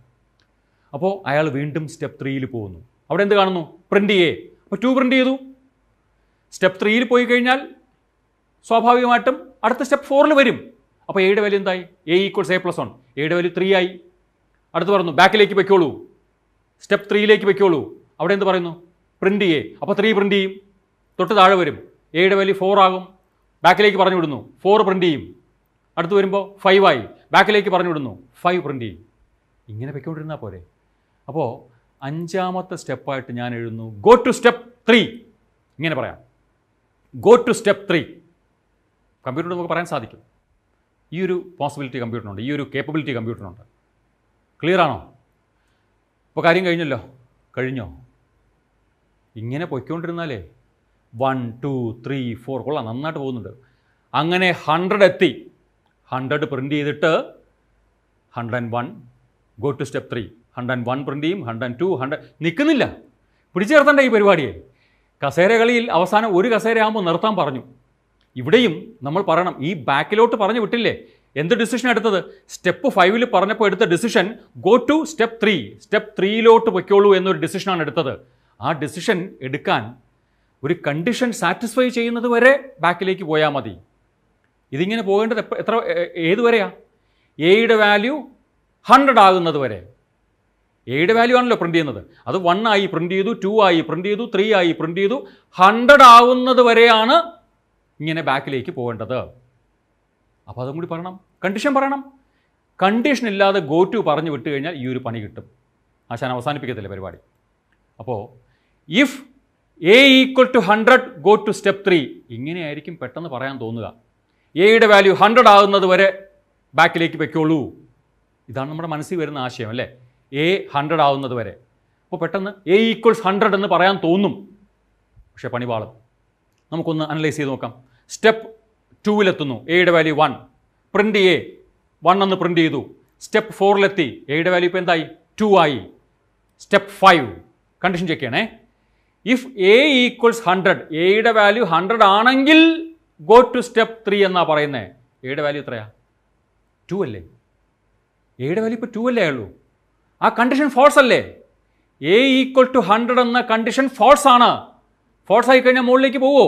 അപ്പോൾ അയാൾ വീണ്ടും സ്റ്റെപ്പ് ത്രീയിൽ പോകുന്നു അവിടെ എന്ത് കാണുന്നു പ്രിൻ്റ് ചെയ്യേ അപ്പോൾ ടു പ്രിൻ്റ് ചെയ്തു സ്റ്റെപ്പ് ത്രീയിൽ പോയി കഴിഞ്ഞാൽ സ്വാഭാവികമായിട്ടും അടുത്ത സ്റ്റെപ്പ് ഫോറിൽ വരും അപ്പോൾ എയുടെ വാല്യൂ എന്തായി A equals A plus one എയുടെ വാല്യൂ ത്രീ ആയി അടുത്ത് പറഞ്ഞു ബാക്കിലേക്ക് വയ്ക്കോളൂ സ്റ്റെപ്പ് ത്രീയിലേക്ക് വയ്ക്കോളൂ അവിടെ എന്ത് പറയുന്നു പ്രിൻ്റ് എ അപ്പോൾ ത്രീ പ്രിൻ്റ് ചെയ്യും തൊട്ട് താഴെ വരും എയുടെ വാല്യൂ ഫോർ ആകും ബാക്കിലേക്ക് പറഞ്ഞു വിടുന്നു ഫോർ പ്രിൻ്റ് ചെയ്യും അടുത്ത് വരുമ്പോൾ ഫൈവ് ആയി ബാക്കിലേക്ക് പറഞ്ഞു വിടുന്നു ഫൈവ് പ്രിൻ്റ് ചെയ്യും ഇങ്ങനെ വെക്കോണ്ടിരുന്നാൽ പോരെ അപ്പോൾ അഞ്ചാമത്തെ സ്റ്റെപ്പായിട്ട് ഞാൻ എഴുതുന്നു ഗോ ടു സ്റ്റെപ്പ് ത്രീ ഇങ്ങനെ പറയാം ഗോ ടു സ്റ്റെപ്പ് ത്രീ കമ്പ്യൂട്ടറിൽ നമുക്ക് പറയാൻ സാധിക്കും ഈ ഒരു പോസിബിലിറ്റി കമ്പ്യൂട്ടറിനുണ്ട് ഈ ഒരു കേപ്പബിലിറ്റി കമ്പ്യൂട്ടറിനുണ്ട് ക്ലിയർ ആണോ ഇപ്പോൾ കാര്യം കഴിഞ്ഞല്ലോ കഴിഞ്ഞോ ഇങ്ങനെ പൊയ്ക്കൊണ്ടിരുന്നാലേ വൺ ടു ത്രീ ഫോർ കൊള്ളാം നന്നായിട്ട് പോകുന്നുണ്ട് അങ്ങനെ ഹൺഡ്രഡ് എത്തി ഹൺഡ്രഡ് പ്രിൻ്റ് ചെയ്തിട്ട് hundred and one go to step three hundred and one print ചെയ്യും ഹൺഡ്രഡ് ആൻഡ് ടു ഹൺഡ്രഡ് നിൽക്കുന്നില്ല പിടിച്ചു നിർത്തണ്ട ഈ പരിപാടിയെ കസേരകളിയിൽ അവസാനം ഒരു ആകുമ്പോൾ നിർത്താൻ പറഞ്ഞു ഇവിടെയും നമ്മൾ പറയണം ഈ ബാക്കിലോട്ട് പറഞ്ഞു വിട്ടില്ലേ എന്ത് ഡിസിഷൻ എടുത്തത് സ്റ്റെപ്പ് ഫൈവിൽ പറഞ്ഞപ്പോൾ എടുത്ത decision go to step three step ത്രീയിലോട്ട് പൊയ്ക്കോളൂ എന്നൊരു ഡിസിഷനാണ് എടുത്തത് ആ ഡിസിഷൻ എടുക്കാൻ ഒരു കണ്ടീഷൻ സാറ്റിസ്ഫൈ ചെയ്യുന്നത് വരെ ബാക്കിലേക്ക് പോയാൽ മതി ഇതിങ്ങനെ പോകേണ്ടത് എത്ര ഏതുവരെയാണ് എയുടെ വാല്യൂ ഹൺഡ്രഡ് ആകുന്നത് വരെ എയുടെ വാല്യൂ ആണല്ലോ പ്രിൻ്റ് ചെയ്യുന്നത് അത് വൺ ആയി പ്രിൻ്റ് ചെയ്തു ടു ആയി പ്രിൻ്റ് ചെയ്തു ത്രീ ആയി പ്രിൻ്റ് ചെയ്തു ഹൺഡ്രഡ് ആവുന്നത് വരെയാണ് ഇങ്ങനെ ബാക്കിലേക്ക് പോകേണ്ടത് അപ്പോൾ അതും കൂടി പറയണം കണ്ടീഷൻ പറയണം കണ്ടീഷൻ ഇല്ലാതെ ഗോ ടു പറഞ്ഞു വിട്ട് കഴിഞ്ഞാൽ ഈ ഒരു പണി കിട്ടും ആശാൻ അവസാനിപ്പിക്കത്തില്ല പരിപാടി അപ്പോൾ if A equal to hundred go to step three ഇങ്ങനെയായിരിക്കും പെട്ടെന്ന് പറയാൻ തോന്നുക എയുടെ വാല്യൂ ഹൺഡ്രഡ് ആകുന്നത് വരെ ബാക്കിലേക്ക് വെക്കോളൂ ഇതാണ് നമ്മുടെ മനസ്സിൽ വരുന്ന ആശയം അല്ലേ എ ഹൺഡ്രഡ് ആവുന്നത് വരെ അപ്പോൾ പെട്ടെന്ന് എ ഈക്വൽസ് ഹൺഡ്രഡ് എന്ന് പറയാൻ തോന്നും പക്ഷേ പണിപാളും നമുക്കൊന്ന് അനലൈസ് ചെയ്ത് നോക്കാം സ്റ്റെപ്പ് ടുവിലെത്തുന്നു എയുടെ value one print A one എന്ന് പ്രിൻ്റ് ചെയ്തു സ്റ്റെപ്പ് ഫോറിലെത്തി എയുടെ വാല്യൂ ഇപ്പോൾ എന്തായി ടു ആയി സ്റ്റെപ്പ് ഫൈവ് കണ്ടീഷൻ ചെക്ക് ചെയ്യണേ ഇഫ് എ ഈക്വൽസ് ഹൺഡ്രഡ് എയുടെ വാല്യൂ ഹൺഡ്രഡ് ആണെങ്കിൽ ഗോ ടു സ്റ്റെപ്പ് ത്രീ എന്നാണ് പറയുന്നത് എയുടെ വാല്യൂ എത്രയാ ടു അല്ലേ എയുടെ വാല്യൂ ഇപ്പോൾ ടു അല്ലേ ഉള്ളൂ ആ കണ്ടീഷൻ ഫോൾസ് അല്ലേ എ ഈക്വൽ ടു ഹൺഡ്രഡ് എന്ന കണ്ടീഷൻ ഫോൾസ് ആണ് ഫോൾസ് ആയി കഴിഞ്ഞാൽ മുകളിലേക്ക് പോവോ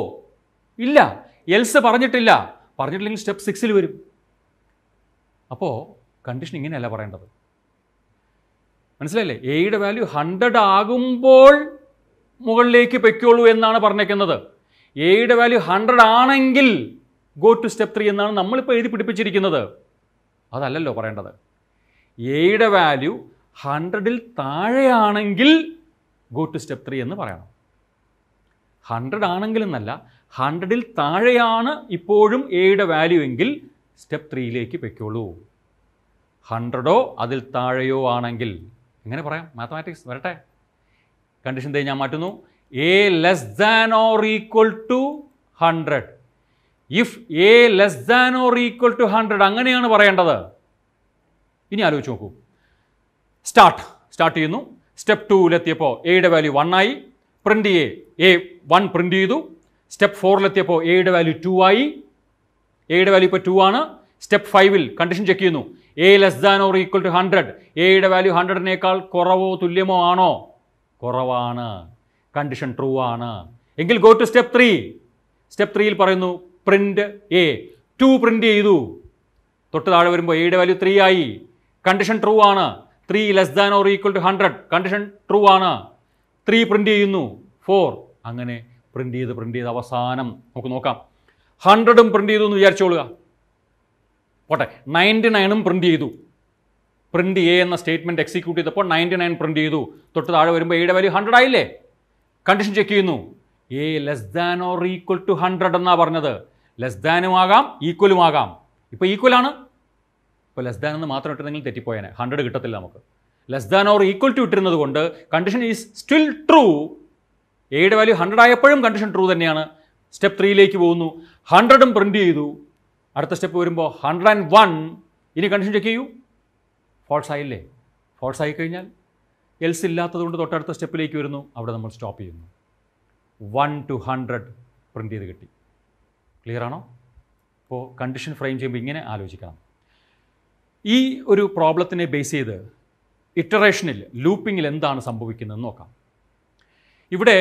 ഇല്ല എൽസ് പറഞ്ഞിട്ടില്ല പറഞ്ഞിട്ടില്ലെങ്കിൽ സ്റ്റെപ്പ് സിക്സിൽ വരും അപ്പോൾ കണ്ടീഷൻ ഇങ്ങനെയല്ല പറയേണ്ടത് മനസ്സിലായില്ലേ എയുടെ വാല്യൂ ഹൺഡ്രഡ് ആകുമ്പോൾ മുകളിലേക്ക് പൊയ്ക്കോളൂ എന്നാണ് പറഞ്ഞേക്കുന്നത് എയുടെ വാല്യൂ ഹൺഡ്രഡ് ആണെങ്കിൽ ഗോ ടു സ്റ്റെപ്പ് ത്രീ എന്നാണ് നമ്മളിപ്പോൾ എഴുതി പിടിപ്പിച്ചിരിക്കുന്നത് അതല്ലല്ലോ പറയേണ്ടത് എയുടെ വാല്യൂ ഹൺഡ്രഡിൽ താഴെയാണെങ്കിൽ ഗോ ടു സ്റ്റെപ്പ് ത്രീ എന്ന് പറയണം ഹൺഡ്രഡ് ആണെങ്കിലെന്നല്ല ഹൺഡ്രഡിൽ താഴെയാണ് ഇപ്പോഴും എയുടെ വാല്യൂ എങ്കിൽ സ്റ്റെപ്പ് ത്രീയിലേക്ക് വയ്ക്കുള്ളൂ ഹൺഡ്രഡോ അതിൽ താഴെയോ ആണെങ്കിൽ എങ്ങനെ പറയാം മാത്തമാറ്റിക്സ് വരട്ടെ കണ്ടീഷൻ തേ ഞാൻ മാറ്റുന്നു A less than or equal to hundred if A less than or equal to hundred അങ്ങനെയാണ് പറയേണ്ടത് ഇനി ആലോചിച്ച് നോക്കൂ സ്റ്റാർട്ട് സ്റ്റാർട്ട് ചെയ്യുന്നു സ്റ്റെപ്പ് ടൂവിലെത്തിയപ്പോൾ എയുടെ വാല്യൂ വൺ ആയി print A A one print ചെയ്തു സ്റ്റെപ്പ് ഫോറിലെത്തിയപ്പോൾ എയുടെ വാല്യൂ ടു ആയി എയുടെ വാല്യൂ ഇപ്പോൾ ടു ആണ് സ്റ്റെപ്പ് ഫൈവിൽ കണ്ടീഷൻ ചെക്ക് ചെയ്യുന്നു A less than or equal to hundred എയുടെ വാല്യൂ ഹൺഡ്രഡിനേക്കാൾ കുറവോ തുല്യമോ ആണോ കുറവാണ് കണ്ടീഷൻ ട്രൂ ആണ് എങ്കിൽ go to step three step ത്രീയിൽ പറയുന്നു പ്രിൻ്റ് എ ടു പ്രിൻ്റ് ചെയ്തു തൊട്ട് താഴെ വരുമ്പോൾ എയുടെ വാല്യൂ ത്രീ ആയി കണ്ടീഷൻ ട്രൂ ആണ് three less than or equal to hundred condition true ആണ് ത്രീ പ്രിൻ്റ് ചെയ്യുന്നു ഫോർ അങ്ങനെ പ്രിൻ്റ് ചെയ്ത് പ്രിൻ്റ് ചെയ്ത് അവസാനം നമുക്ക് നോക്കാം ഹൺഡ്രഡും പ്രിൻ്റ് ചെയ്തു എന്ന് വിചാരിച്ചോളുക ഓട്ടെ നയൻറ്റി നയനും പ്രിൻ്റ് ചെയ്തു പ്രിൻ്റ് എ എന്ന സ്റ്റേറ്റ്മെൻറ്റ് എക്സിക്യൂട്ട് ചെയ്തപ്പോൾ നയൻറ്റി നയൻ പ്രിൻ്റ് ചെയ്തു തൊട്ട് താഴെ വരുമ്പോൾ എയുടെ വാല്യൂ ഹൺഡ്രഡ് ആയില്ലേ കണ്ടീഷൻ ചെക്ക് ചെയ്യുന്നു A less than or equal to hundred എന്നാണ് പറഞ്ഞത് ലെസ് ദാനും ആകാം ഈക്വലും ആകാം ഇപ്പോൾ ഈക്വലാണ് ഇപ്പോൾ ലെസ് ദാൻ എന്ന് മാത്രം ഇട്ടിരുന്നെങ്കിൽ തെറ്റിപ്പോയേനെ ഹൺഡ്രഡ് കിട്ടത്തില്ല നമുക്ക് less than or equal to ഇട്ടിരുന്നത് കൊണ്ട് കണ്ടീഷൻ ഈസ് സ്റ്റിൽ ട്രൂ എയുടെ വാല്യൂ ഹൺഡ്രഡ് ആയപ്പോഴും കണ്ടീഷൻ ട്രൂ തന്നെയാണ് സ്റ്റെപ്പ് ത്രീയിലേക്ക് പോകുന്നു ഹൺഡ്രഡും പ്രിൻ്റ് ചെയ്തു അടുത്ത സ്റ്റെപ്പ് വരുമ്പോൾ ഹൺഡ്രഡ് ആൻഡ് വൺ ഇനി കണ്ടീഷൻ ചെക്ക് ചെയ്യൂ ഫോൾസ് ആയില്ലേ ഫോൾസ് ആയി കഴിഞ്ഞാൽ എൽസ് ഇല്ലാത്തതുകൊണ്ട് തൊട്ടടുത്ത സ്റ്റെപ്പിലേക്ക് വരുന്നു അവിടെ നമ്മൾ സ്റ്റോപ്പ് ചെയ്യുന്നു വൺ ടു ഹൺഡ്രഡ് പ്രിൻ്റ് ചെയ്ത് കിട്ടി ക്ലിയർ ആണോ ഇപ്പോൾ കണ്ടീഷൻ ഫ്രെയിം ചെയ്യുമ്പോൾ ഇങ്ങനെ ആലോചിക്കണം ഈ ഒരു പ്രോബ്ലത്തിനെ ബേസ് ചെയ്ത് ഇറ്ററേഷനിൽ ലൂപ്പിങ്ങിൽ എന്താണ് സംഭവിക്കുന്നതെന്ന് നോക്കാം ഇവിടെ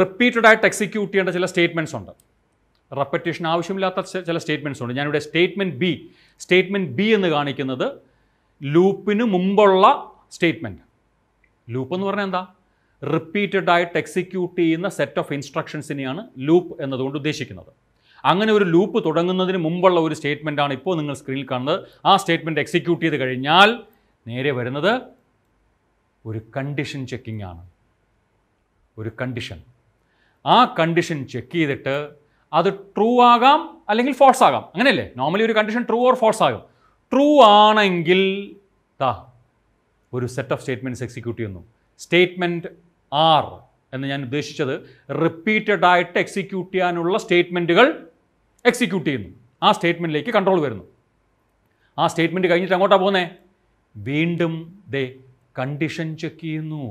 റിപ്പീറ്റഡ് ആയിട്ട് എക്സിക്യൂട്ട് ചെയ്യേണ്ട ചില സ്റ്റേറ്റ്മെൻറ്സ് ഉണ്ട് റെപ്പറ്റേഷൻ ആവശ്യമില്ലാത്ത ചില സ്റ്റേറ്റ്മെൻറ്റ്സ് ഉണ്ട് ഞാനിവിടെ സ്റ്റേറ്റ്മെൻറ്റ് ബി സ്റ്റേറ്റ്മെൻറ്റ് ബി എന്ന് കാണിക്കുന്നത് ലൂപ്പിന് മുമ്പുള്ള സ്റ്റേറ്റ്മെൻറ്റ് ലൂപ്പ് എന്ന് പറഞ്ഞാൽ എന്താ റിപ്പീറ്റഡ് ആയിട്ട് എക്സിക്യൂട്ട് ചെയ്യുന്ന സെറ്റ് ഓഫ് ഇൻസ്ട്രക്ഷൻസിനെയാണ് ലൂപ്പ് എന്നതുകൊണ്ട് ഉദ്ദേശിക്കുന്നത് അങ്ങനെ ഒരു ലൂപ്പ് തുടങ്ങുന്നതിന് മുമ്പുള്ള ഒരു സ്റ്റേറ്റ്മെൻറ്റാണ് ഇപ്പോൾ നിങ്ങൾ സ്ക്രീനിൽ കാണുന്നത് ആ സ്റ്റേറ്റ്മെൻറ്റ് എക്സിക്യൂട്ട് ചെയ്ത് കഴിഞ്ഞാൽ നേരെ വരുന്നത് ഒരു കണ്ടീഷൻ ചെക്കിംഗ് ആണ് ഒരു കണ്ടീഷൻ ആ കണ്ടീഷൻ ചെക്ക് ചെയ്തിട്ട് അത് ട്രൂ ആകാം അല്ലെങ്കിൽ ഫോൾസ് ആകാം അങ്ങനെയല്ലേ നോർമലി ഒരു കണ്ടീഷൻ ട്രൂ ഓർ ഫോൾസ് ആകും ട്രൂ ആണെങ്കിൽ താ ഒരു സെറ്റ് ഓഫ് സ്റ്റേറ്റ്മെൻറ്റ്സ് എക്സിക്യൂട്ട് ചെയ്യുന്നു സ്റ്റേറ്റ്മെൻറ്റ് ആർ എന്ന് ഞാൻ ഉദ്ദേശിച്ചത് റിപ്പീറ്റഡ് ആയിട്ട് എക്സിക്യൂട്ട് ചെയ്യാനുള്ള സ്റ്റേറ്റ്മെൻറ്റുകൾ എക്സിക്യൂട്ട് ചെയ്യുന്നു ആ സ്റ്റേറ്റ്മെൻറ്റിലേക്ക് കൺട്രോൾ വരുന്നു ആ സ്റ്റേറ്റ്മെൻറ്റ് കഴിഞ്ഞിട്ട് അങ്ങോട്ടാണ് പോകുന്നത് വീണ്ടും ദേ കണ്ടീഷൻ ചെക്ക് ചെയ്യുന്നു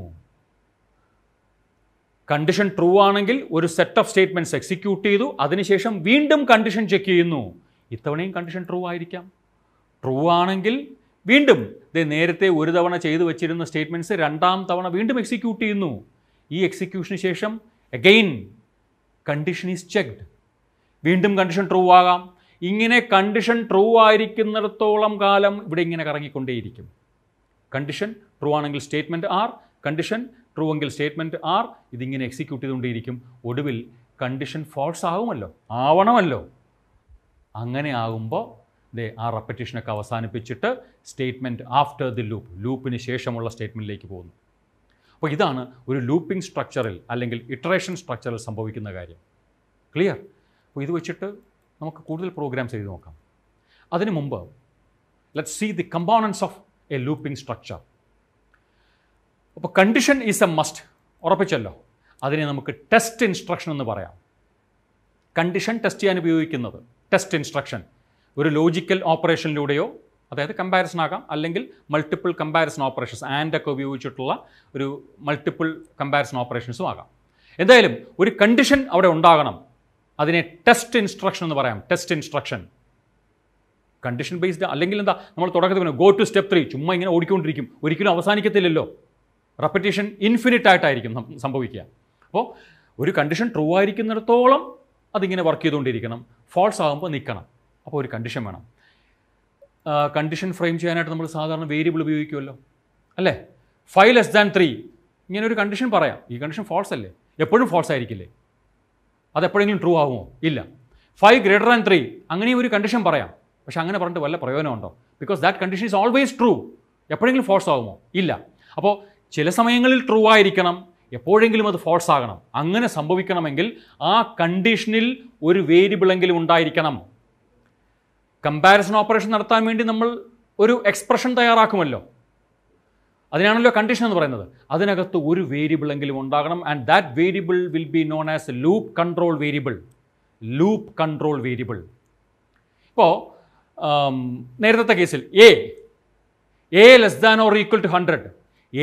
കണ്ടീഷൻ ട്രൂ ആണെങ്കിൽ ഒരു സെറ്റ് ഓഫ് സ്റ്റേറ്റ്മെൻറ്റ്സ് എക്സിക്യൂട്ട് ചെയ്തു അതിനുശേഷം വീണ്ടും കണ്ടീഷൻ ചെക്ക് ചെയ്യുന്നു ഇത്തവണയും കണ്ടീഷൻ ട്രൂ ആയിരിക്കാം ട്രൂ ആണെങ്കിൽ വീണ്ടും ഇത് നേരത്തെ ഒരു തവണ ചെയ്തു വച്ചിരുന്ന സ്റ്റേറ്റ്മെൻറ്റ്സ് രണ്ടാം തവണ വീണ്ടും എക്സിക്യൂട്ട് ചെയ്യുന്നു ഈ എക്സിക്യൂഷന് ശേഷം അഗെയിൻ കണ്ടീഷൻ ഈസ് ചെക്ക്ഡ് വീണ്ടും കണ്ടീഷൻ ട്രൂ ആകാം ഇങ്ങനെ കണ്ടീഷൻ ട്രൂ ആയിരിക്കുന്നിടത്തോളം കാലം ഇവിടെ ഇങ്ങനെ കറങ്ങിക്കൊണ്ടേയിരിക്കും കണ്ടീഷൻ ട്രൂ ആണെങ്കിൽ സ്റ്റേറ്റ്മെൻറ്റ് ആർ കണ്ടീഷൻ ട്രൂ എങ്കിൽ സ്റ്റേറ്റ്മെൻറ്റ് ആർ ഇതിങ്ങനെ എക്സിക്യൂട്ട് ചെയ്തുകൊണ്ടേയിരിക്കും ഒടുവിൽ കണ്ടീഷൻ ഫോൾസ് ആവുമല്ലോ ആവണമല്ലോ അങ്ങനെ ആകുമ്പോൾ ദേ ആ റെപ്പറ്റീഷനൊക്കെ അവസാനിപ്പിച്ചിട്ട് സ്റ്റേറ്റ്മെൻറ്റ് ആഫ്റ്റർ ദി ലൂപ്പ് ലൂപ്പിന് ശേഷമുള്ള സ്റ്റേറ്റ്മെൻറ്റിലേക്ക് പോകുന്നു അപ്പോൾ ഇതാണ് ഒരു ലൂപ്പിംഗ് സ്ട്രക്ചറിൽ അല്ലെങ്കിൽ ഇറ്ററേഷൻ സ്ട്രക്ചറിൽ സംഭവിക്കുന്ന കാര്യം ക്ലിയർ അപ്പോൾ ഇത് വെച്ചിട്ട് നമുക്ക് കൂടുതൽ പ്രോഗ്രാംസ് ചെയ്ത് നോക്കാം അതിനു മുമ്പ് let see the components of a looping structure അപ്പോൾ കണ്ടീഷൻ ഈസ് എ മസ്റ്റ് ഉറപ്പിച്ചല്ലോ അതിനെ നമുക്ക് ടെസ്റ്റ് ഇൻസ്ട്രക്ഷൻ എന്ന് പറയാം കണ്ടീഷൻ ടെസ്റ്റ് ചെയ്യാൻ ഉപയോഗിക്കുന്നത് ടെസ്റ്റ് ഇൻസ്ട്രക്ഷൻ ഒരു ലോജിക്കൽ ഓപ്പറേഷനിലൂടെയോ അതായത് കമ്പാരിസൺ ആകാം അല്ലെങ്കിൽ മൾട്ടിപ്പിൾ കമ്പാരിസൺ ഓപ്പറേഷൻസ് ആൻഡ് ഒക്കെ ഉപയോഗിച്ചിട്ടുള്ള ഒരു മൾട്ടിപ്പിൾ കമ്പാരിസൺ ഓപ്പറേഷൻസും ആകാം എന്തായാലും ഒരു കണ്ടീഷൻ അവിടെ ഉണ്ടാകണം അതിനെ ടെസ്റ്റ് ഇൻസ്ട്രക്ഷൻ എന്ന് പറയാം ടെസ്റ്റ് ഇൻസ്ട്രക്ഷൻ കണ്ടീഷൻ ബേസ്ഡ് അല്ലെങ്കിൽ എന്താ നമ്മൾ തുടക്കത്തിൽ ഗോ ടു സ്റ്റെപ്പ് ത്രീ ചുമ്മാ ഇങ്ങനെ ഓടിക്കൊണ്ടിരിക്കും ഒരിക്കലും അവസാനിക്കത്തില്ലല്ലോ റെപ്പറ്റീഷൻ ഇൻഫിനിറ്റ് ആയിട്ടായിരിക്കും സംഭവിക്കുക അപ്പോൾ ഒരു കണ്ടീഷൻ ട്രൂ ആയിരിക്കുന്നിടത്തോളം അതിങ്ങനെ വർക്ക് ചെയ്തുകൊണ്ടിരിക്കണം ഫോൾസ് ആകുമ്പോൾ നിൽക്കണം അപ്പോൾ ഒരു കണ്ടീഷൻ വേണം കണ്ടീഷൻ ഫ്രെയിം ചെയ്യാനായിട്ട് നമ്മൾ സാധാരണ വേരിയബിൾ ഉപയോഗിക്കുമല്ലോ അല്ലേ ഫൈവ് ലെസ് ദാൻ ത്രീ ഇങ്ങനെ ഒരു കണ്ടീഷൻ പറയാം ഈ കണ്ടീഷൻ ഫോൾസ് അല്ലേ എപ്പോഴും ഫോൾസ് ആയിരിക്കില്ലേ അതെപ്പോഴെങ്കിലും ട്രൂ ആകുമോ ഇല്ല ഫൈവ് ഗ്രേറ്റർ ദാൻ ത്രീ അങ്ങനെയും ഒരു കണ്ടീഷൻ പറയാം പക്ഷെ അങ്ങനെ പറഞ്ഞിട്ട് വല്ല പ്രയോജനമുണ്ടോ because that condition is always true എപ്പോഴെങ്കിലും ഫോൾസ് ആകുമോ ഇല്ല അപ്പോൾ ചില സമയങ്ങളിൽ ട്രൂ ആയിരിക്കണം എപ്പോഴെങ്കിലും അത് ഫോൾസ് ആകണം അങ്ങനെ സംഭവിക്കണമെങ്കിൽ ആ കണ്ടീഷനിൽ ഒരു വേരിയബിളെങ്കിലും ഉണ്ടായിരിക്കണം കമ്പാരിസൺ ഓപ്പറേഷൻ നടത്താൻ വേണ്ടി നമ്മൾ ഒരു എക്സ്പ്രഷൻ തയ്യാറാക്കുമല്ലോ അതിനാണല്ലോ കണ്ടീഷൻ എന്ന് പറയുന്നത് അതിനകത്ത് ഒരു വേരിയബിളെങ്കിലും ഉണ്ടാകണം and that variable will be known as loop control variable loop control variable ഇപ്പോൾ നേരത്തെ കേസിൽ A A less than or equal to hundred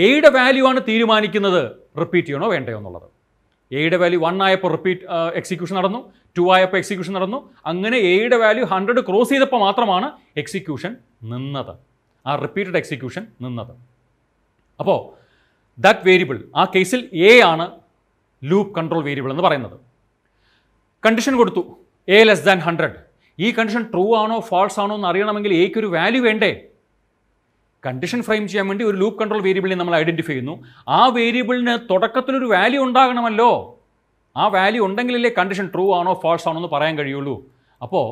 എയുടെ വാല്യൂ ആണ് തീരുമാനിക്കുന്നത് റിപ്പീറ്റ് ചെയ്യണോ വേണ്ടയോ എന്നുള്ളത് എയുടെ വാല്യൂ വൺ ആയപ്പോൾ റിപ്പീറ്റ് എക്സിക്യൂഷൻ നടന്നു ടു ആയപ്പോൾ എക്സിക്യൂഷൻ നടന്നു അങ്ങനെ എയുടെ വാല്യൂ ഹൺഡ്രഡ് ക്രോസ് ചെയ്തപ്പോൾ മാത്രമാണ് എക്സിക്യൂഷൻ നിന്നത് ആ റിപ്പീറ്റഡ് എക്സിക്യൂഷൻ നിന്നത് അപ്പോൾ ദാറ്റ് വേരിയബിൾ ആ കേസിൽ എ ആണ് ലൂപ്പ് കൺട്രോൾ വേരിയബിൾ എന്ന് പറയുന്നത് കണ്ടീഷൻ കൊടുത്തു എ ലെസ് ദാൻ ഹൺഡ്രഡ് ഈ കണ്ടീഷൻ ട്രൂ ആണോ ഫാൾസ് ആണോ എന്ന് അറിയണമെങ്കിൽ എയ്ക്കൊരു ഒരു വാല്യൂ വേണ്ടേ കണ്ടീഷൻ ഫ്രെയിം ചെയ്യാൻ വേണ്ടി ഒരു ലൂപ്പ് കൺട്രോൾ വേരിയബിളിനെ നമ്മൾ ഐഡൻറ്റിഫൈ ചെയ്യുന്നു ആ വേരിയബിളിന് തുടക്കത്തിലൊരു വാല്യൂ ഉണ്ടാകണമല്ലോ ആ വാല്യൂ ഉണ്ടെങ്കിലല്ലേ കണ്ടീഷൻ ട്രൂ ആണോ ഫോൾസ് ആണോ എന്ന് പറയാൻ കഴിയുള്ളൂ അപ്പോൾ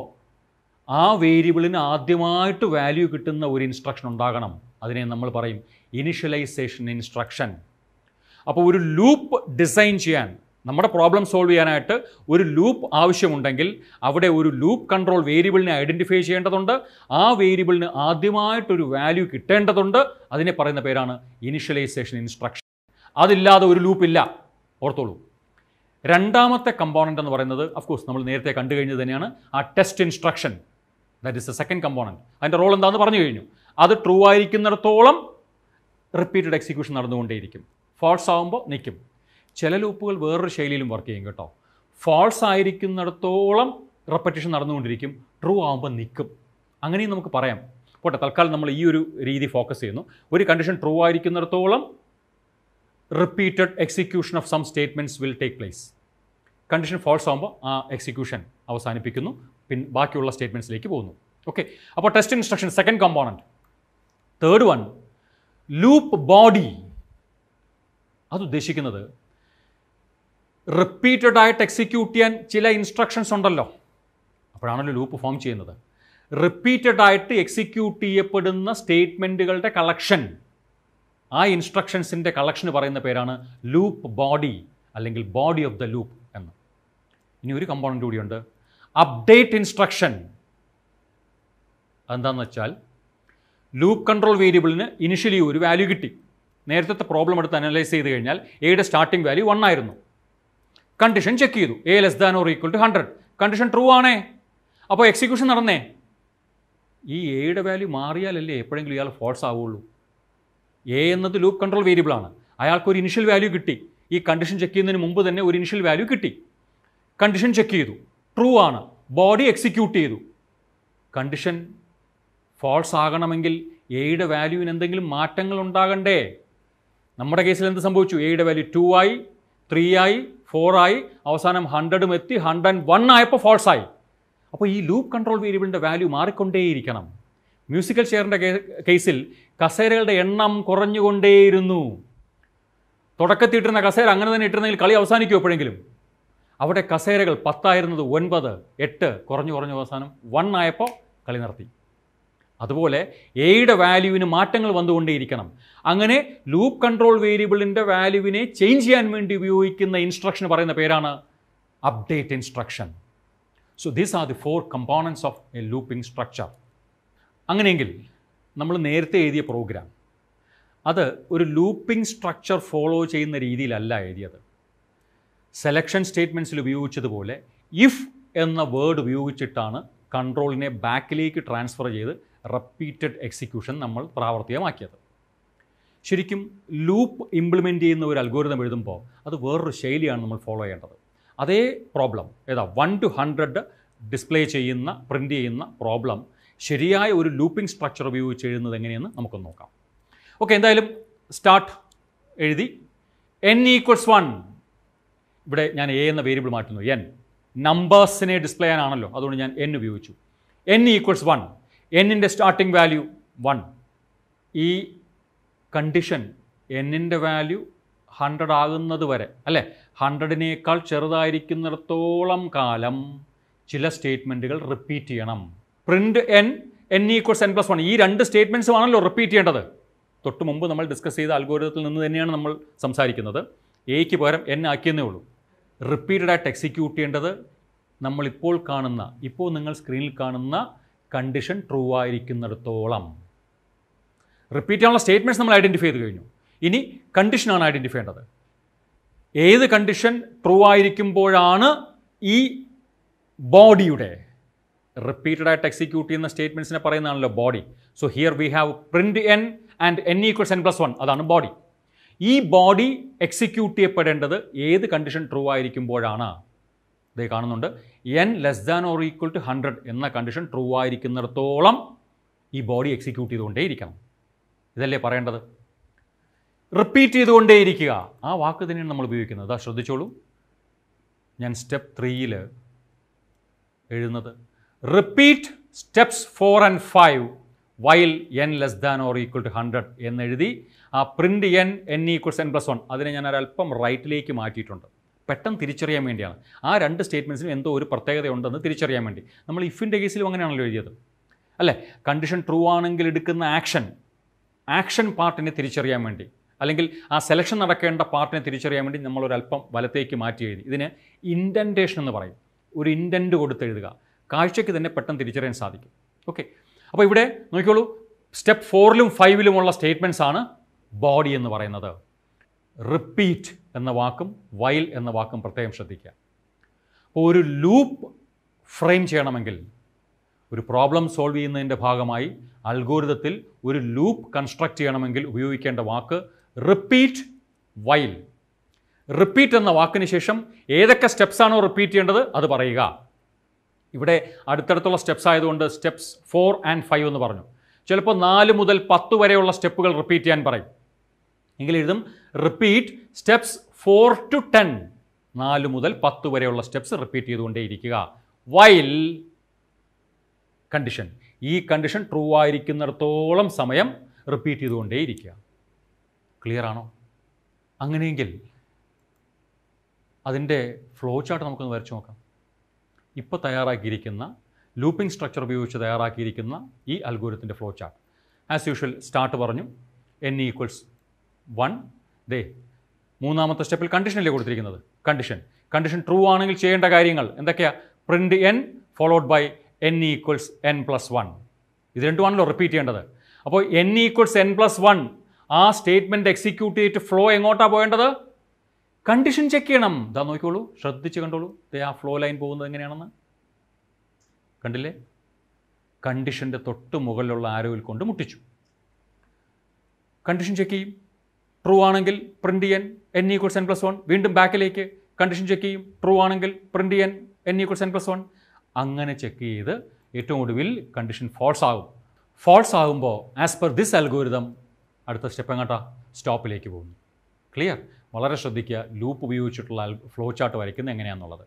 ആ വേരിയബിളിന് ആദ്യമായിട്ട് വാല്യൂ കിട്ടുന്ന ഒരു ഇൻസ്ട്രക്ഷൻ ഉണ്ടാകണം അതിനെ നമ്മൾ പറയും ഇനിഷ്യലൈസേഷൻ ഇൻസ്ട്രക്ഷൻ അപ്പോൾ ഒരു ലൂപ്പ് ഡിസൈൻ ചെയ്യാൻ നമ്മുടെ പ്രോബ്ലം സോൾവ് ചെയ്യാനായിട്ട് ഒരു ലൂപ്പ് ആവശ്യമുണ്ടെങ്കിൽ അവിടെ ഒരു ലൂപ്പ് കൺട്രോൾ വേരിയബിളിനെ ഐഡൻറ്റിഫൈ ചെയ്യേണ്ടതുണ്ട് ആ വേരിയബിളിന് ആദ്യമായിട്ടൊരു വാല്യൂ കിട്ടേണ്ടതുണ്ട് അതിനെ പറയുന്ന പേരാണ് ഇനിഷ്യലൈസേഷൻ ഇൻസ്ട്രക്ഷൻ അതില്ലാതെ ഒരു ലൂപ്പില്ല ഓർത്തോളൂ രണ്ടാമത്തെ കമ്പോണൻ്റ് എന്ന് പറയുന്നത് അഫ്കോഴ്സ് നമ്മൾ നേരത്തെ കണ്ടു കഴിഞ്ഞത് തന്നെയാണ് ആ test instruction that is a second component അതിൻ്റെ റോൾ എന്താണെന്ന് പറഞ്ഞു കഴിഞ്ഞു അത് ട്രൂ ആയിരിക്കുന്നിടത്തോളം റിപ്പീറ്റഡ് എക്സിക്യൂഷൻ നടന്നുകൊണ്ടേയിരിക്കും ഫോൾസ് ആകുമ്പോൾ നിൽക്കും ചില ലൂപ്പുകൾ വേറൊരു ശൈലിയിലും വർക്ക് ചെയ്യും കേട്ടോ ഫോൾസ് ആയിരിക്കുന്നിടത്തോളം റെപ്പറ്റേഷൻ നടന്നുകൊണ്ടിരിക്കും ട്രൂ ആകുമ്പോൾ നിൽക്കും അങ്ങനെയും നമുക്ക് പറയാം പോട്ടെ തൽക്കാലം നമ്മൾ ഈ ഒരു രീതി ഫോക്കസ് ചെയ്യുന്നു ഒരു കണ്ടീഷൻ ട്രൂ ആയിരിക്കുന്നിടത്തോളം repeated execution of some statements will take place condition false ആകുമ്പോൾ ആ എക്സിക്യൂഷൻ അവസാനിപ്പിക്കുന്നു പിന്നെ ബാക്കിയുള്ള സ്റ്റേറ്റ്മെൻറ്റ്സിലേക്ക് പോകുന്നു ഓക്കെ അപ്പോൾ test instruction second component third one loop body അത് ഉദ്ദേശിക്കുന്നത് റിപ്പീറ്റഡ് ആയിട്ട് എക്സിക്യൂട്ട് ചെയ്യാൻ ചില ഇൻസ്ട്രക്ഷൻസ് ഉണ്ടല്ലോ അപ്പോഴാണല്ലോ ലൂപ്പ് ഫോം ചെയ്യുന്നത് റിപ്പീറ്റഡ് ആയിട്ട് എക്സിക്യൂട്ട് ചെയ്യപ്പെടുന്ന സ്റ്റേറ്റ്മെൻറ്റുകളുടെ കളക്ഷൻ ആ ഇൻസ്ട്രക്ഷൻസിൻ്റെ കളക്ഷൻ പറയുന്ന പേരാണ് ലൂപ്പ് ബോഡി അല്ലെങ്കിൽ ബോഡി ഓഫ് ദ ലൂപ്പ് എന്ന് ഇനി ഒരു കമ്പോണൻ്റ് കൂടിയുണ്ട് അപ്ഡേറ്റ് ഇൻസ്ട്രക്ഷൻ എന്താണെന്ന് വെച്ചാൽ ലൂപ്പ് കൺട്രോൾ വേരിയബിളിന് ഇനിഷ്യലി ഒരു വാല്യൂ കിട്ടി നേരത്തെ പ്രോബ്ലം എടുത്ത് അനലൈസ് ചെയ്ത് കഴിഞ്ഞാൽ എയുടെ സ്റ്റാർട്ടിംഗ് വാല്യൂ വൺ ആയിരുന്നു കണ്ടീഷൻ ചെക്ക് ചെയ്തു a less than or equal to hundred condition true ആണേ അപ്പോൾ എക്സിക്യൂഷൻ നടന്നേ ഈ എയുടെ വാല്യൂ മാറിയാലല്ലേ എപ്പോഴെങ്കിലും ഇയാൾ ഫോൾസ് ആവുള്ളൂ എ എന്നത് ലൂപ്പ് കൺട്രോൾ വേരിയബിളാണ് അയാൾക്ക് ഒരു ഇനിഷ്യൽ വാല്യൂ കിട്ടി ഈ കണ്ടീഷൻ ചെക്ക് ചെയ്യുന്നതിന് മുമ്പ് തന്നെ ഒരു ഇനിഷ്യൽ വാല്യൂ കിട്ടി കണ്ടീഷൻ ചെക്ക് ചെയ്തു ട്രൂ ആണ് ബോഡി എക്സിക്യൂട്ട് ചെയ്തു കണ്ടീഷൻ ഫോൾസ് ആകണമെങ്കിൽ എയുടെ വാല്യൂവിന് എന്തെങ്കിലും മാറ്റങ്ങൾ ഉണ്ടാകണ്ടേ നമ്മുടെ കേസിൽ എന്ത് സംഭവിച്ചു എയുടെ വാല്യൂ ടു ആയി ത്രീ ആയി ഫോറായി അവസാനം ഹൺഡ്രഡും എത്തി ഹൺഡ്രഡ് ആൻഡ് വൺ ആയപ്പോൾ ഫോൾസായി അപ്പോൾ ഈ ലൂപ്പ് കൺട്രോൾ വേരിയബിളിൻ്റെ വാല്യൂ മാറിക്കൊണ്ടേയിരിക്കണം മ്യൂസിക്കൽ ഷെയറിൻ്റെ കേസിൽ കസേരകളുടെ എണ്ണം കുറഞ്ഞുകൊണ്ടേയിരുന്നു തുടക്കത്തിൽ ഇട്ടിരുന്ന കസേര അങ്ങനെ തന്നെ ഇട്ടിരുന്നെങ്കിൽ കളി അവസാനിക്കും എപ്പോഴെങ്കിലും അവിടെ കസേരകൾ പത്തായിരുന്നത് ഒൻപത് എട്ട് കുറഞ്ഞു കുറഞ്ഞു അവസാനം വൺ ആയപ്പോൾ കളി നിർത്തി അതുപോലെ എയുടെ വാല്യൂവിന് മാറ്റങ്ങൾ വന്നുകൊണ്ടേയിരിക്കണം അങ്ങനെ ലൂപ്പ് കൺട്രോൾ വേരിയബിളിൻ്റെ വാല്യൂവിനെ ചേഞ്ച് ചെയ്യാൻ വേണ്ടി ഉപയോഗിക്കുന്ന ഇൻസ്ട്രക്ഷൻ പറയുന്ന പേരാണ് update instruction so these are the four components of a looping structure അങ്ങനെയെങ്കിൽ നമ്മൾ നേരത്തെ എഴുതിയ പ്രോഗ്രാം അത് ഒരു ലൂപ്പിംഗ് സ്ട്രക്ചർ ഫോളോ ചെയ്യുന്ന രീതിയിലല്ല എഴുതിയത് സെലക്ഷൻ സ്റ്റേറ്റ്മെൻസിൽ ഉപയോഗിച്ചതുപോലെ ഇഫ് എന്ന വേർഡ് ഉപയോഗിച്ചിട്ടാണ് കൺട്രോളിനെ ബാക്കിലേക്ക് ട്രാൻസ്ഫർ ചെയ്ത് റെപ്പീറ്റഡ് എക്സിക്യൂഷൻ നമ്മൾ പ്രാവർത്തികമാക്കിയത് ശരിക്കും ലൂപ്പ് ഇംപ്ലിമെൻ്റ് ചെയ്യുന്ന ഒരു അൽഗോരിതം എഴുതുമ്പോൾ അത് വേറൊരു ശൈലിയാണ് നമ്മൾ ഫോളോ ചെയ്യേണ്ടത് അതേ പ്രോബ്ലം ഏതാ വൺ ടു ഹൺഡ്രഡ് ഡിസ്പ്ലേ ചെയ്യുന്ന പ്രിൻ്റ് ചെയ്യുന്ന പ്രോബ്ലം ശരിയായ ഒരു ലൂപ്പിംഗ് സ്ട്രക്ചർ ഉപയോഗിച്ച് എഴുതുന്നത് എങ്ങനെയെന്ന് നമുക്കൊന്ന് നോക്കാം ഓക്കെ എന്തായാലും സ്റ്റാർട്ട് എഴുതി എൻ ഈക്വൽസ് വൺ ഇവിടെ ഞാൻ എ എന്ന വേരിയബിൾ മാറ്റുന്നു എൻ നമ്പേഴ്സിനെ ഡിസ്പ്ലേ ചെയ്യാനാണല്ലോ അതുകൊണ്ട് ഞാൻ എൻ ഉപയോഗിച്ചു എൻ ഈക്വൽസ് വൺ എന്നിൻ്റെ സ്റ്റാർട്ടിംഗ് വാല്യൂ വൺ ഈ കണ്ടീഷൻ എന്നിൻ്റെ വാല്യൂ ഹൺഡ്രഡ് ആകുന്നത് വരെ അല്ലേ ഹൺഡ്രഡിനേക്കാൾ ചെറുതായിരിക്കുന്നിടത്തോളം കാലം ചില സ്റ്റേറ്റ്മെൻറ്റുകൾ റിപ്പീറ്റ് ചെയ്യണം print n n equals n plus one ഈ രണ്ട് സ്റ്റേറ്റ്മെൻറ്റ്സ് ആണല്ലോ റിപ്പീറ്റ് ചെയ്യേണ്ടത് തൊട്ട് മുമ്പ് നമ്മൾ ഡിസ്കസ് ചെയ്ത അൽഗോരിതത്തിൽ നിന്ന് തന്നെയാണ് നമ്മൾ സംസാരിക്കുന്നത് എയ്ക്ക് പകരം എൻ ആക്കിയെന്നേ ഉള്ളൂ റിപ്പീറ്റഡായിട്ട് എക്സിക്യൂട്ട് ചെയ്യേണ്ടത് നമ്മളിപ്പോൾ കാണുന്ന ഇപ്പോൾ നിങ്ങൾ സ്ക്രീനിൽ കാണുന്ന കണ്ടീഷൻ ട്രൂ ആയിരിക്കുന്നിടത്തോളം റിപ്പീറ്റ് ചെയ്യാനുള്ള സ്റ്റേറ്റ്മെൻസ് നമ്മൾ ഐഡൻറ്റിഫൈ ചെയ്ത് കഴിഞ്ഞു ഇനി കണ്ടീഷനാണ് ഐഡൻറ്റിഫൈ ചെയ്യേണ്ടത് ഏത് കണ്ടീഷൻ ട്രൂ ആയിരിക്കുമ്പോഴാണ് ഈ ബോഡിയുടെ റിപ്പീറ്റഡ് ആയിട്ട് എക്സിക്യൂട്ട് ചെയ്യുന്ന സ്റ്റേറ്റ്മെൻസിനെ പറയുന്നതാണല്ലോ body so here we have print n and n equals n plus one അതാണ് ബോഡി ഈ ബോഡി എക്സിക്യൂട്ട് ചെയ്യപ്പെടേണ്ടത് ഏത് കണ്ടീഷൻ ട്രൂ ആയിരിക്കുമ്പോഴാണ് ഇതേ കാണുന്നുണ്ട് n less than or equal to hundred എന്ന കണ്ടീഷൻ ട്രൂ ആയിരിക്കുന്നിടത്തോളം ഈ ബോഡി എക്സിക്യൂട്ട് ചെയ്തുകൊണ്ടേയിരിക്കണം ഇതല്ലേ പറയേണ്ടത് റിപ്പീറ്റ് ചെയ്തുകൊണ്ടേയിരിക്കുക ആ വാക്ക് തന്നെയാണ് നമ്മൾ ഉപയോഗിക്കുന്നത് അതാ ശ്രദ്ധിച്ചോളൂ ഞാൻ സ്റ്റെപ്പ് ത്രീയിൽ എഴുതുന്നത് repeat steps four and five while n less than or equal to hundred എന്നെഴുതി ആ print n n equals n plus one അതിനെ ഞാൻ ഒരല്പം റൈറ്റിലേക്ക് മാറ്റിയിട്ടുണ്ട് പെട്ടെന്ന് തിരിച്ചറിയാൻ വേണ്ടിയാണ് ആ രണ്ട് സ്റ്റേറ്റ്മെൻറ്റ്സിനും എന്തോ ഒരു പ്രത്യേകതയുണ്ടെന്ന് തിരിച്ചറിയാൻ വേണ്ടി നമ്മൾ ഇഫിൻ്റെ കേസിലും അങ്ങനെയാണല്ലോ എഴുതിയത് അല്ലേ കണ്ടീഷൻ ട്രൂ ആണെങ്കിൽ എടുക്കുന്ന ആക്ഷൻ ആക്ഷൻ പാർട്ടിനെ തിരിച്ചറിയാൻ വേണ്ടി അല്ലെങ്കിൽ ആ സെലക്ഷൻ നടക്കേണ്ട പാർട്ടിനെ തിരിച്ചറിയാൻ വേണ്ടി നമ്മളൊരല്പം വലത്തേക്ക് മാറ്റി എഴുതി ഇതിന് ഇൻറ്റൻറ്റേഷൻ എന്ന് പറയും ഒരു ഇൻറ്റൻറ്റ് കൊടുത്ത് എഴുതുക കാഴ്ചയ്ക്ക് തന്നെ പെട്ടെന്ന് തിരിച്ചറിയാൻ സാധിക്കും ഓക്കെ അപ്പോൾ ഇവിടെ നോക്കിക്കോളൂ സ്റ്റെപ്പ് ഫോറിലും ഫൈവിലുമുള്ള സ്റ്റേറ്റ്മെൻറ്റ്സ് ആണ് ബോഡി എന്ന് പറയുന്നത് റിപ്പീറ്റ് എന്ന വാക്കും വൈൽ എന്ന വാക്കും പ്രത്യേകം ശ്രദ്ധിക്കുക അപ്പോൾ ഒരു ലൂപ്പ് ഫ്രെയിം ചെയ്യണമെങ്കിൽ ഒരു പ്രോബ്ലം സോൾവ് ചെയ്യുന്നതിൻ്റെ ഭാഗമായി അൽഗോരിതത്തിൽ ഒരു ലൂപ്പ് കൺസ്ട്രക്റ്റ് ചെയ്യണമെങ്കിൽ ഉപയോഗിക്കേണ്ട വാക്ക് റിപ്പീറ്റ് വൈൽ റിപ്പീറ്റ് എന്ന വാക്കിന് ശേഷം ഏതൊക്കെ സ്റ്റെപ്സാണോ റിപ്പീറ്റ് ചെയ്യേണ്ടത് അത് പറയുക ഇവിടെ അടുത്തടുത്തുള്ള സ്റ്റെപ്സ് ആയതുകൊണ്ട് സ്റ്റെപ്സ് ഫോർ ആൻഡ് ഫൈവ് എന്ന് പറഞ്ഞു ചിലപ്പോൾ നാല് മുതൽ പത്ത് വരെയുള്ള സ്റ്റെപ്പുകൾ റിപ്പീറ്റ് ചെയ്യാൻ പറയും എങ്കിൽ എഴുതും repeat steps four to ten നാല് മുതൽ പത്ത് വരെയുള്ള സ്റ്റെപ്സ് റിപ്പീറ്റ് ചെയ്തുകൊണ്ടേയിരിക്കുക വൈൽ കണ്ടീഷൻ ഈ കണ്ടീഷൻ ട്രൂ ആയിരിക്കുന്നിടത്തോളം സമയം റിപ്പീറ്റ് ചെയ്തുകൊണ്ടേയിരിക്കുക ക്ലിയർ ആണോ അങ്ങനെയെങ്കിൽ അതിൻ്റെ ഫ്ലോ ചാർട്ട് നമുക്കൊന്ന് വരച്ചു നോക്കാം ഇപ്പോൾ തയ്യാറാക്കിയിരിക്കുന്ന ലൂപ്പിംഗ് സ്ട്രക്ചർ ഉപയോഗിച്ച് തയ്യാറാക്കിയിരിക്കുന്ന ഈ അൽഗോരിത്തിൻ്റെ flow chart as usual start പറഞ്ഞു എൻ ഈക്വൽസ് വൺ ദേ മൂന്നാമത്തെ സ്റ്റെപ്പിൽ കണ്ടീഷനല്ലേ കൊടുത്തിരിക്കുന്നത് കണ്ടീഷൻ കണ്ടീഷൻ ട്രൂ ആണെങ്കിൽ ചെയ്യേണ്ട കാര്യങ്ങൾ എന്തൊക്കെയാ print n followed by n equals n plus one ഇത് രണ്ടുമാണല്ലോ റിപ്പീറ്റ് ചെയ്യേണ്ടത് അപ്പോൾ n equals n plus one ആ സ്റ്റേറ്റ്മെൻറ്റ് എക്സിക്യൂട്ട് ചെയ്തിട്ട് ഫ്ലോ എങ്ങോട്ടാണ് പോകേണ്ടത് കണ്ടീഷൻ ചെക്ക് ചെയ്യണം ഇതാ നോക്കിക്കോളൂ ശ്രദ്ധിച്ച് കണ്ടോളൂ ദേ ആ ഫ്ലോ ലൈൻ പോകുന്നത് എങ്ങനെയാണെന്ന് കണ്ടില്ലേ കണ്ടീഷൻ്റെ തൊട്ട് മുകളിലുള്ള ആരോയിൽ കൊണ്ട് മുട്ടിച്ചു കണ്ടീഷൻ ചെക്ക് ചെയ്യും ട്രൂ ആണെങ്കിൽ പ്രിൻറ്റ് ചെയ്യാൻ n equals n plus one വീണ്ടും ബാക്കിലേക്ക് കണ്ടീഷൻ ചെക്ക് ചെയ്യും ട്രൂ ആണെങ്കിൽ പ്രിൻറ്റ് ചെയ്യാൻ n equals n plus one അങ്ങനെ ചെക്ക് ചെയ്ത് ഏറ്റവും ഒടുവിൽ കണ്ടീഷൻ ഫോൾസ് ആകും ഫോൾസ് ആകുമ്പോൾ ആസ് പെർ ദിസ് അൽഗോരിതം അടുത്ത സ്റ്റെപ്പ് എങ്ങോട്ടാ സ്റ്റോപ്പിലേക്ക് പോകുന്നു ക്ലിയർ വളരെ ശ്രദ്ധിക്കുക ലൂപ്പ് ഉപയോഗിച്ചിട്ടുള്ള ഫ്ലോ ചാർട്ട് വരയ്ക്കുന്നത് എങ്ങനെയാണെന്നുള്ളത്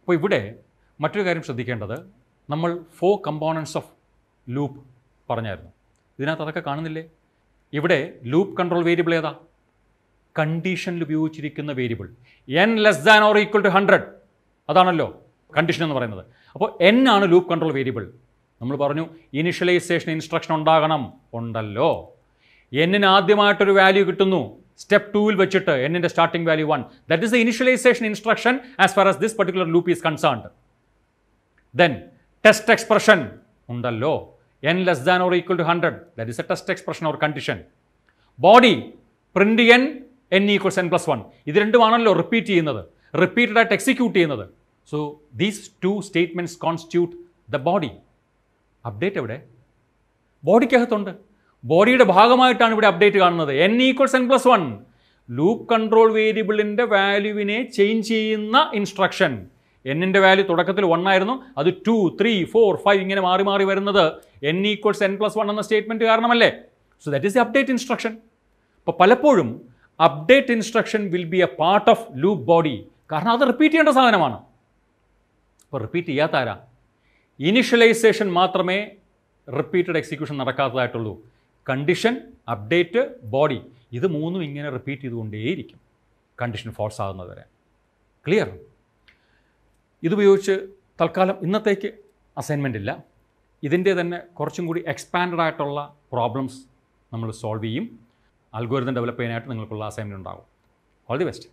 അപ്പോൾ ഇവിടെ മറ്റൊരു കാര്യം ശ്രദ്ധിക്കേണ്ടത് നമ്മൾ ഫോർ കമ്പോണൻസ് ഓഫ് ലൂപ്പ് പറഞ്ഞായിരുന്നു ഇതിനകത്ത് അതൊക്കെ കാണുന്നില്ലേ ഇവിടെ ലൂപ്പ് കൺട്രോൾ വേരിയബിൾ ഏതാ കണ്ടീഷനിൽ ഉപയോഗിച്ചിരിക്കുന്ന variable n less than or equal to hundred അതാണല്ലോ കണ്ടീഷൻ എന്ന് പറയുന്നത് അപ്പോൾ എൻ ആണ് ലൂപ്പ് കൺട്രോൾ വേരിയബിൾ നമ്മൾ പറഞ്ഞു ഇനിഷ്യലൈസേഷൻ ഇൻസ്ട്രക്ഷൻ ഉണ്ടാകണം ഉണ്ടല്ലോ എന്നിന് ആദ്യമായിട്ടൊരു വാല്യൂ കിട്ടുന്നു സ്റ്റെപ്പ് ടൂവിൽ വെച്ചിട്ട് എന്നിൻ്റെ starting value one that is the initialisation instruction as far as this particular loop is concerned then test expression ഉണ്ടല്ലോ n less than or equal to 100 that is a test expression or condition body print n n equals n plus 1 ഇത് രണ്ടുമാണല്ലോ repeat ചെയ്യുന്നത് repeated ആയിട്ട് execute ചെയ്യുന്നത് so these two statements constitute the body update എവിടെ ബോഡിക്കകത്തുണ്ട് ബോഡിയുടെ ഭാഗമായിട്ടാണ് ഇവിടെ അപ്ഡേറ്റ് കാണുന്നത് n equals n plus one loop control വേരിയബിളിൻ്റെ വാല്യൂവിനെ ചേഞ്ച് ചെയ്യുന്ന ഇൻസ്ട്രക്ഷൻ എന്നിൻ്റെ വാല്യൂ തുടക്കത്തിൽ വൺ ആയിരുന്നു അത് ടു ത്രീ ഫോർ ഫൈവ് ഇങ്ങനെ മാറി മാറി വരുന്നത് n equals n plus one എന്ന സ്റ്റേറ്റ്മെൻറ്റ് കാരണമല്ലേ so that is the update instruction അപ്പോൾ പലപ്പോഴും update instruction will be a part of loop body കാരണം അത് റിപ്പീറ്റ് ചെയ്യേണ്ട സാധനമാണ് അപ്പോൾ റിപ്പീറ്റ് ചെയ്യാത്ത ആരാ ഇനിഷ്യലൈസേഷൻ മാത്രമേ റിപ്പീറ്റഡ് എക്സിക്യൂഷൻ നടക്കാത്തതായിട്ടുള്ളൂ കണ്ടീഷൻ അപ്ഡേറ്റ് ബോഡി ഇത് മൂന്നും ഇങ്ങനെ റിപ്പീറ്റ് ചെയ്തുകൊണ്ടേയിരിക്കും കണ്ടീഷൻ ഫോൾസ് ആകുന്നതുവരെ ക്ലിയർ ഇതുപയോഗിച്ച് തൽക്കാലം ഇന്നത്തേക്ക് അസൈൻമെൻ്റ് ഇല്ല ഇതിൻ്റെ തന്നെ കുറച്ചും കൂടി എക്സ്പാൻഡ് ആയിട്ടുള്ള പ്രോബ്ലംസ് നമ്മൾ സോൾവ് ചെയ്യും അൽഗോരിതം ഡെവലപ്പ് ചെയ്യാനായിട്ട് നിങ്ങൾക്കുള്ള അസൈൻമെൻ്റ് ഉണ്ടാകും ഓൾ ദി ബെസ്റ്റ്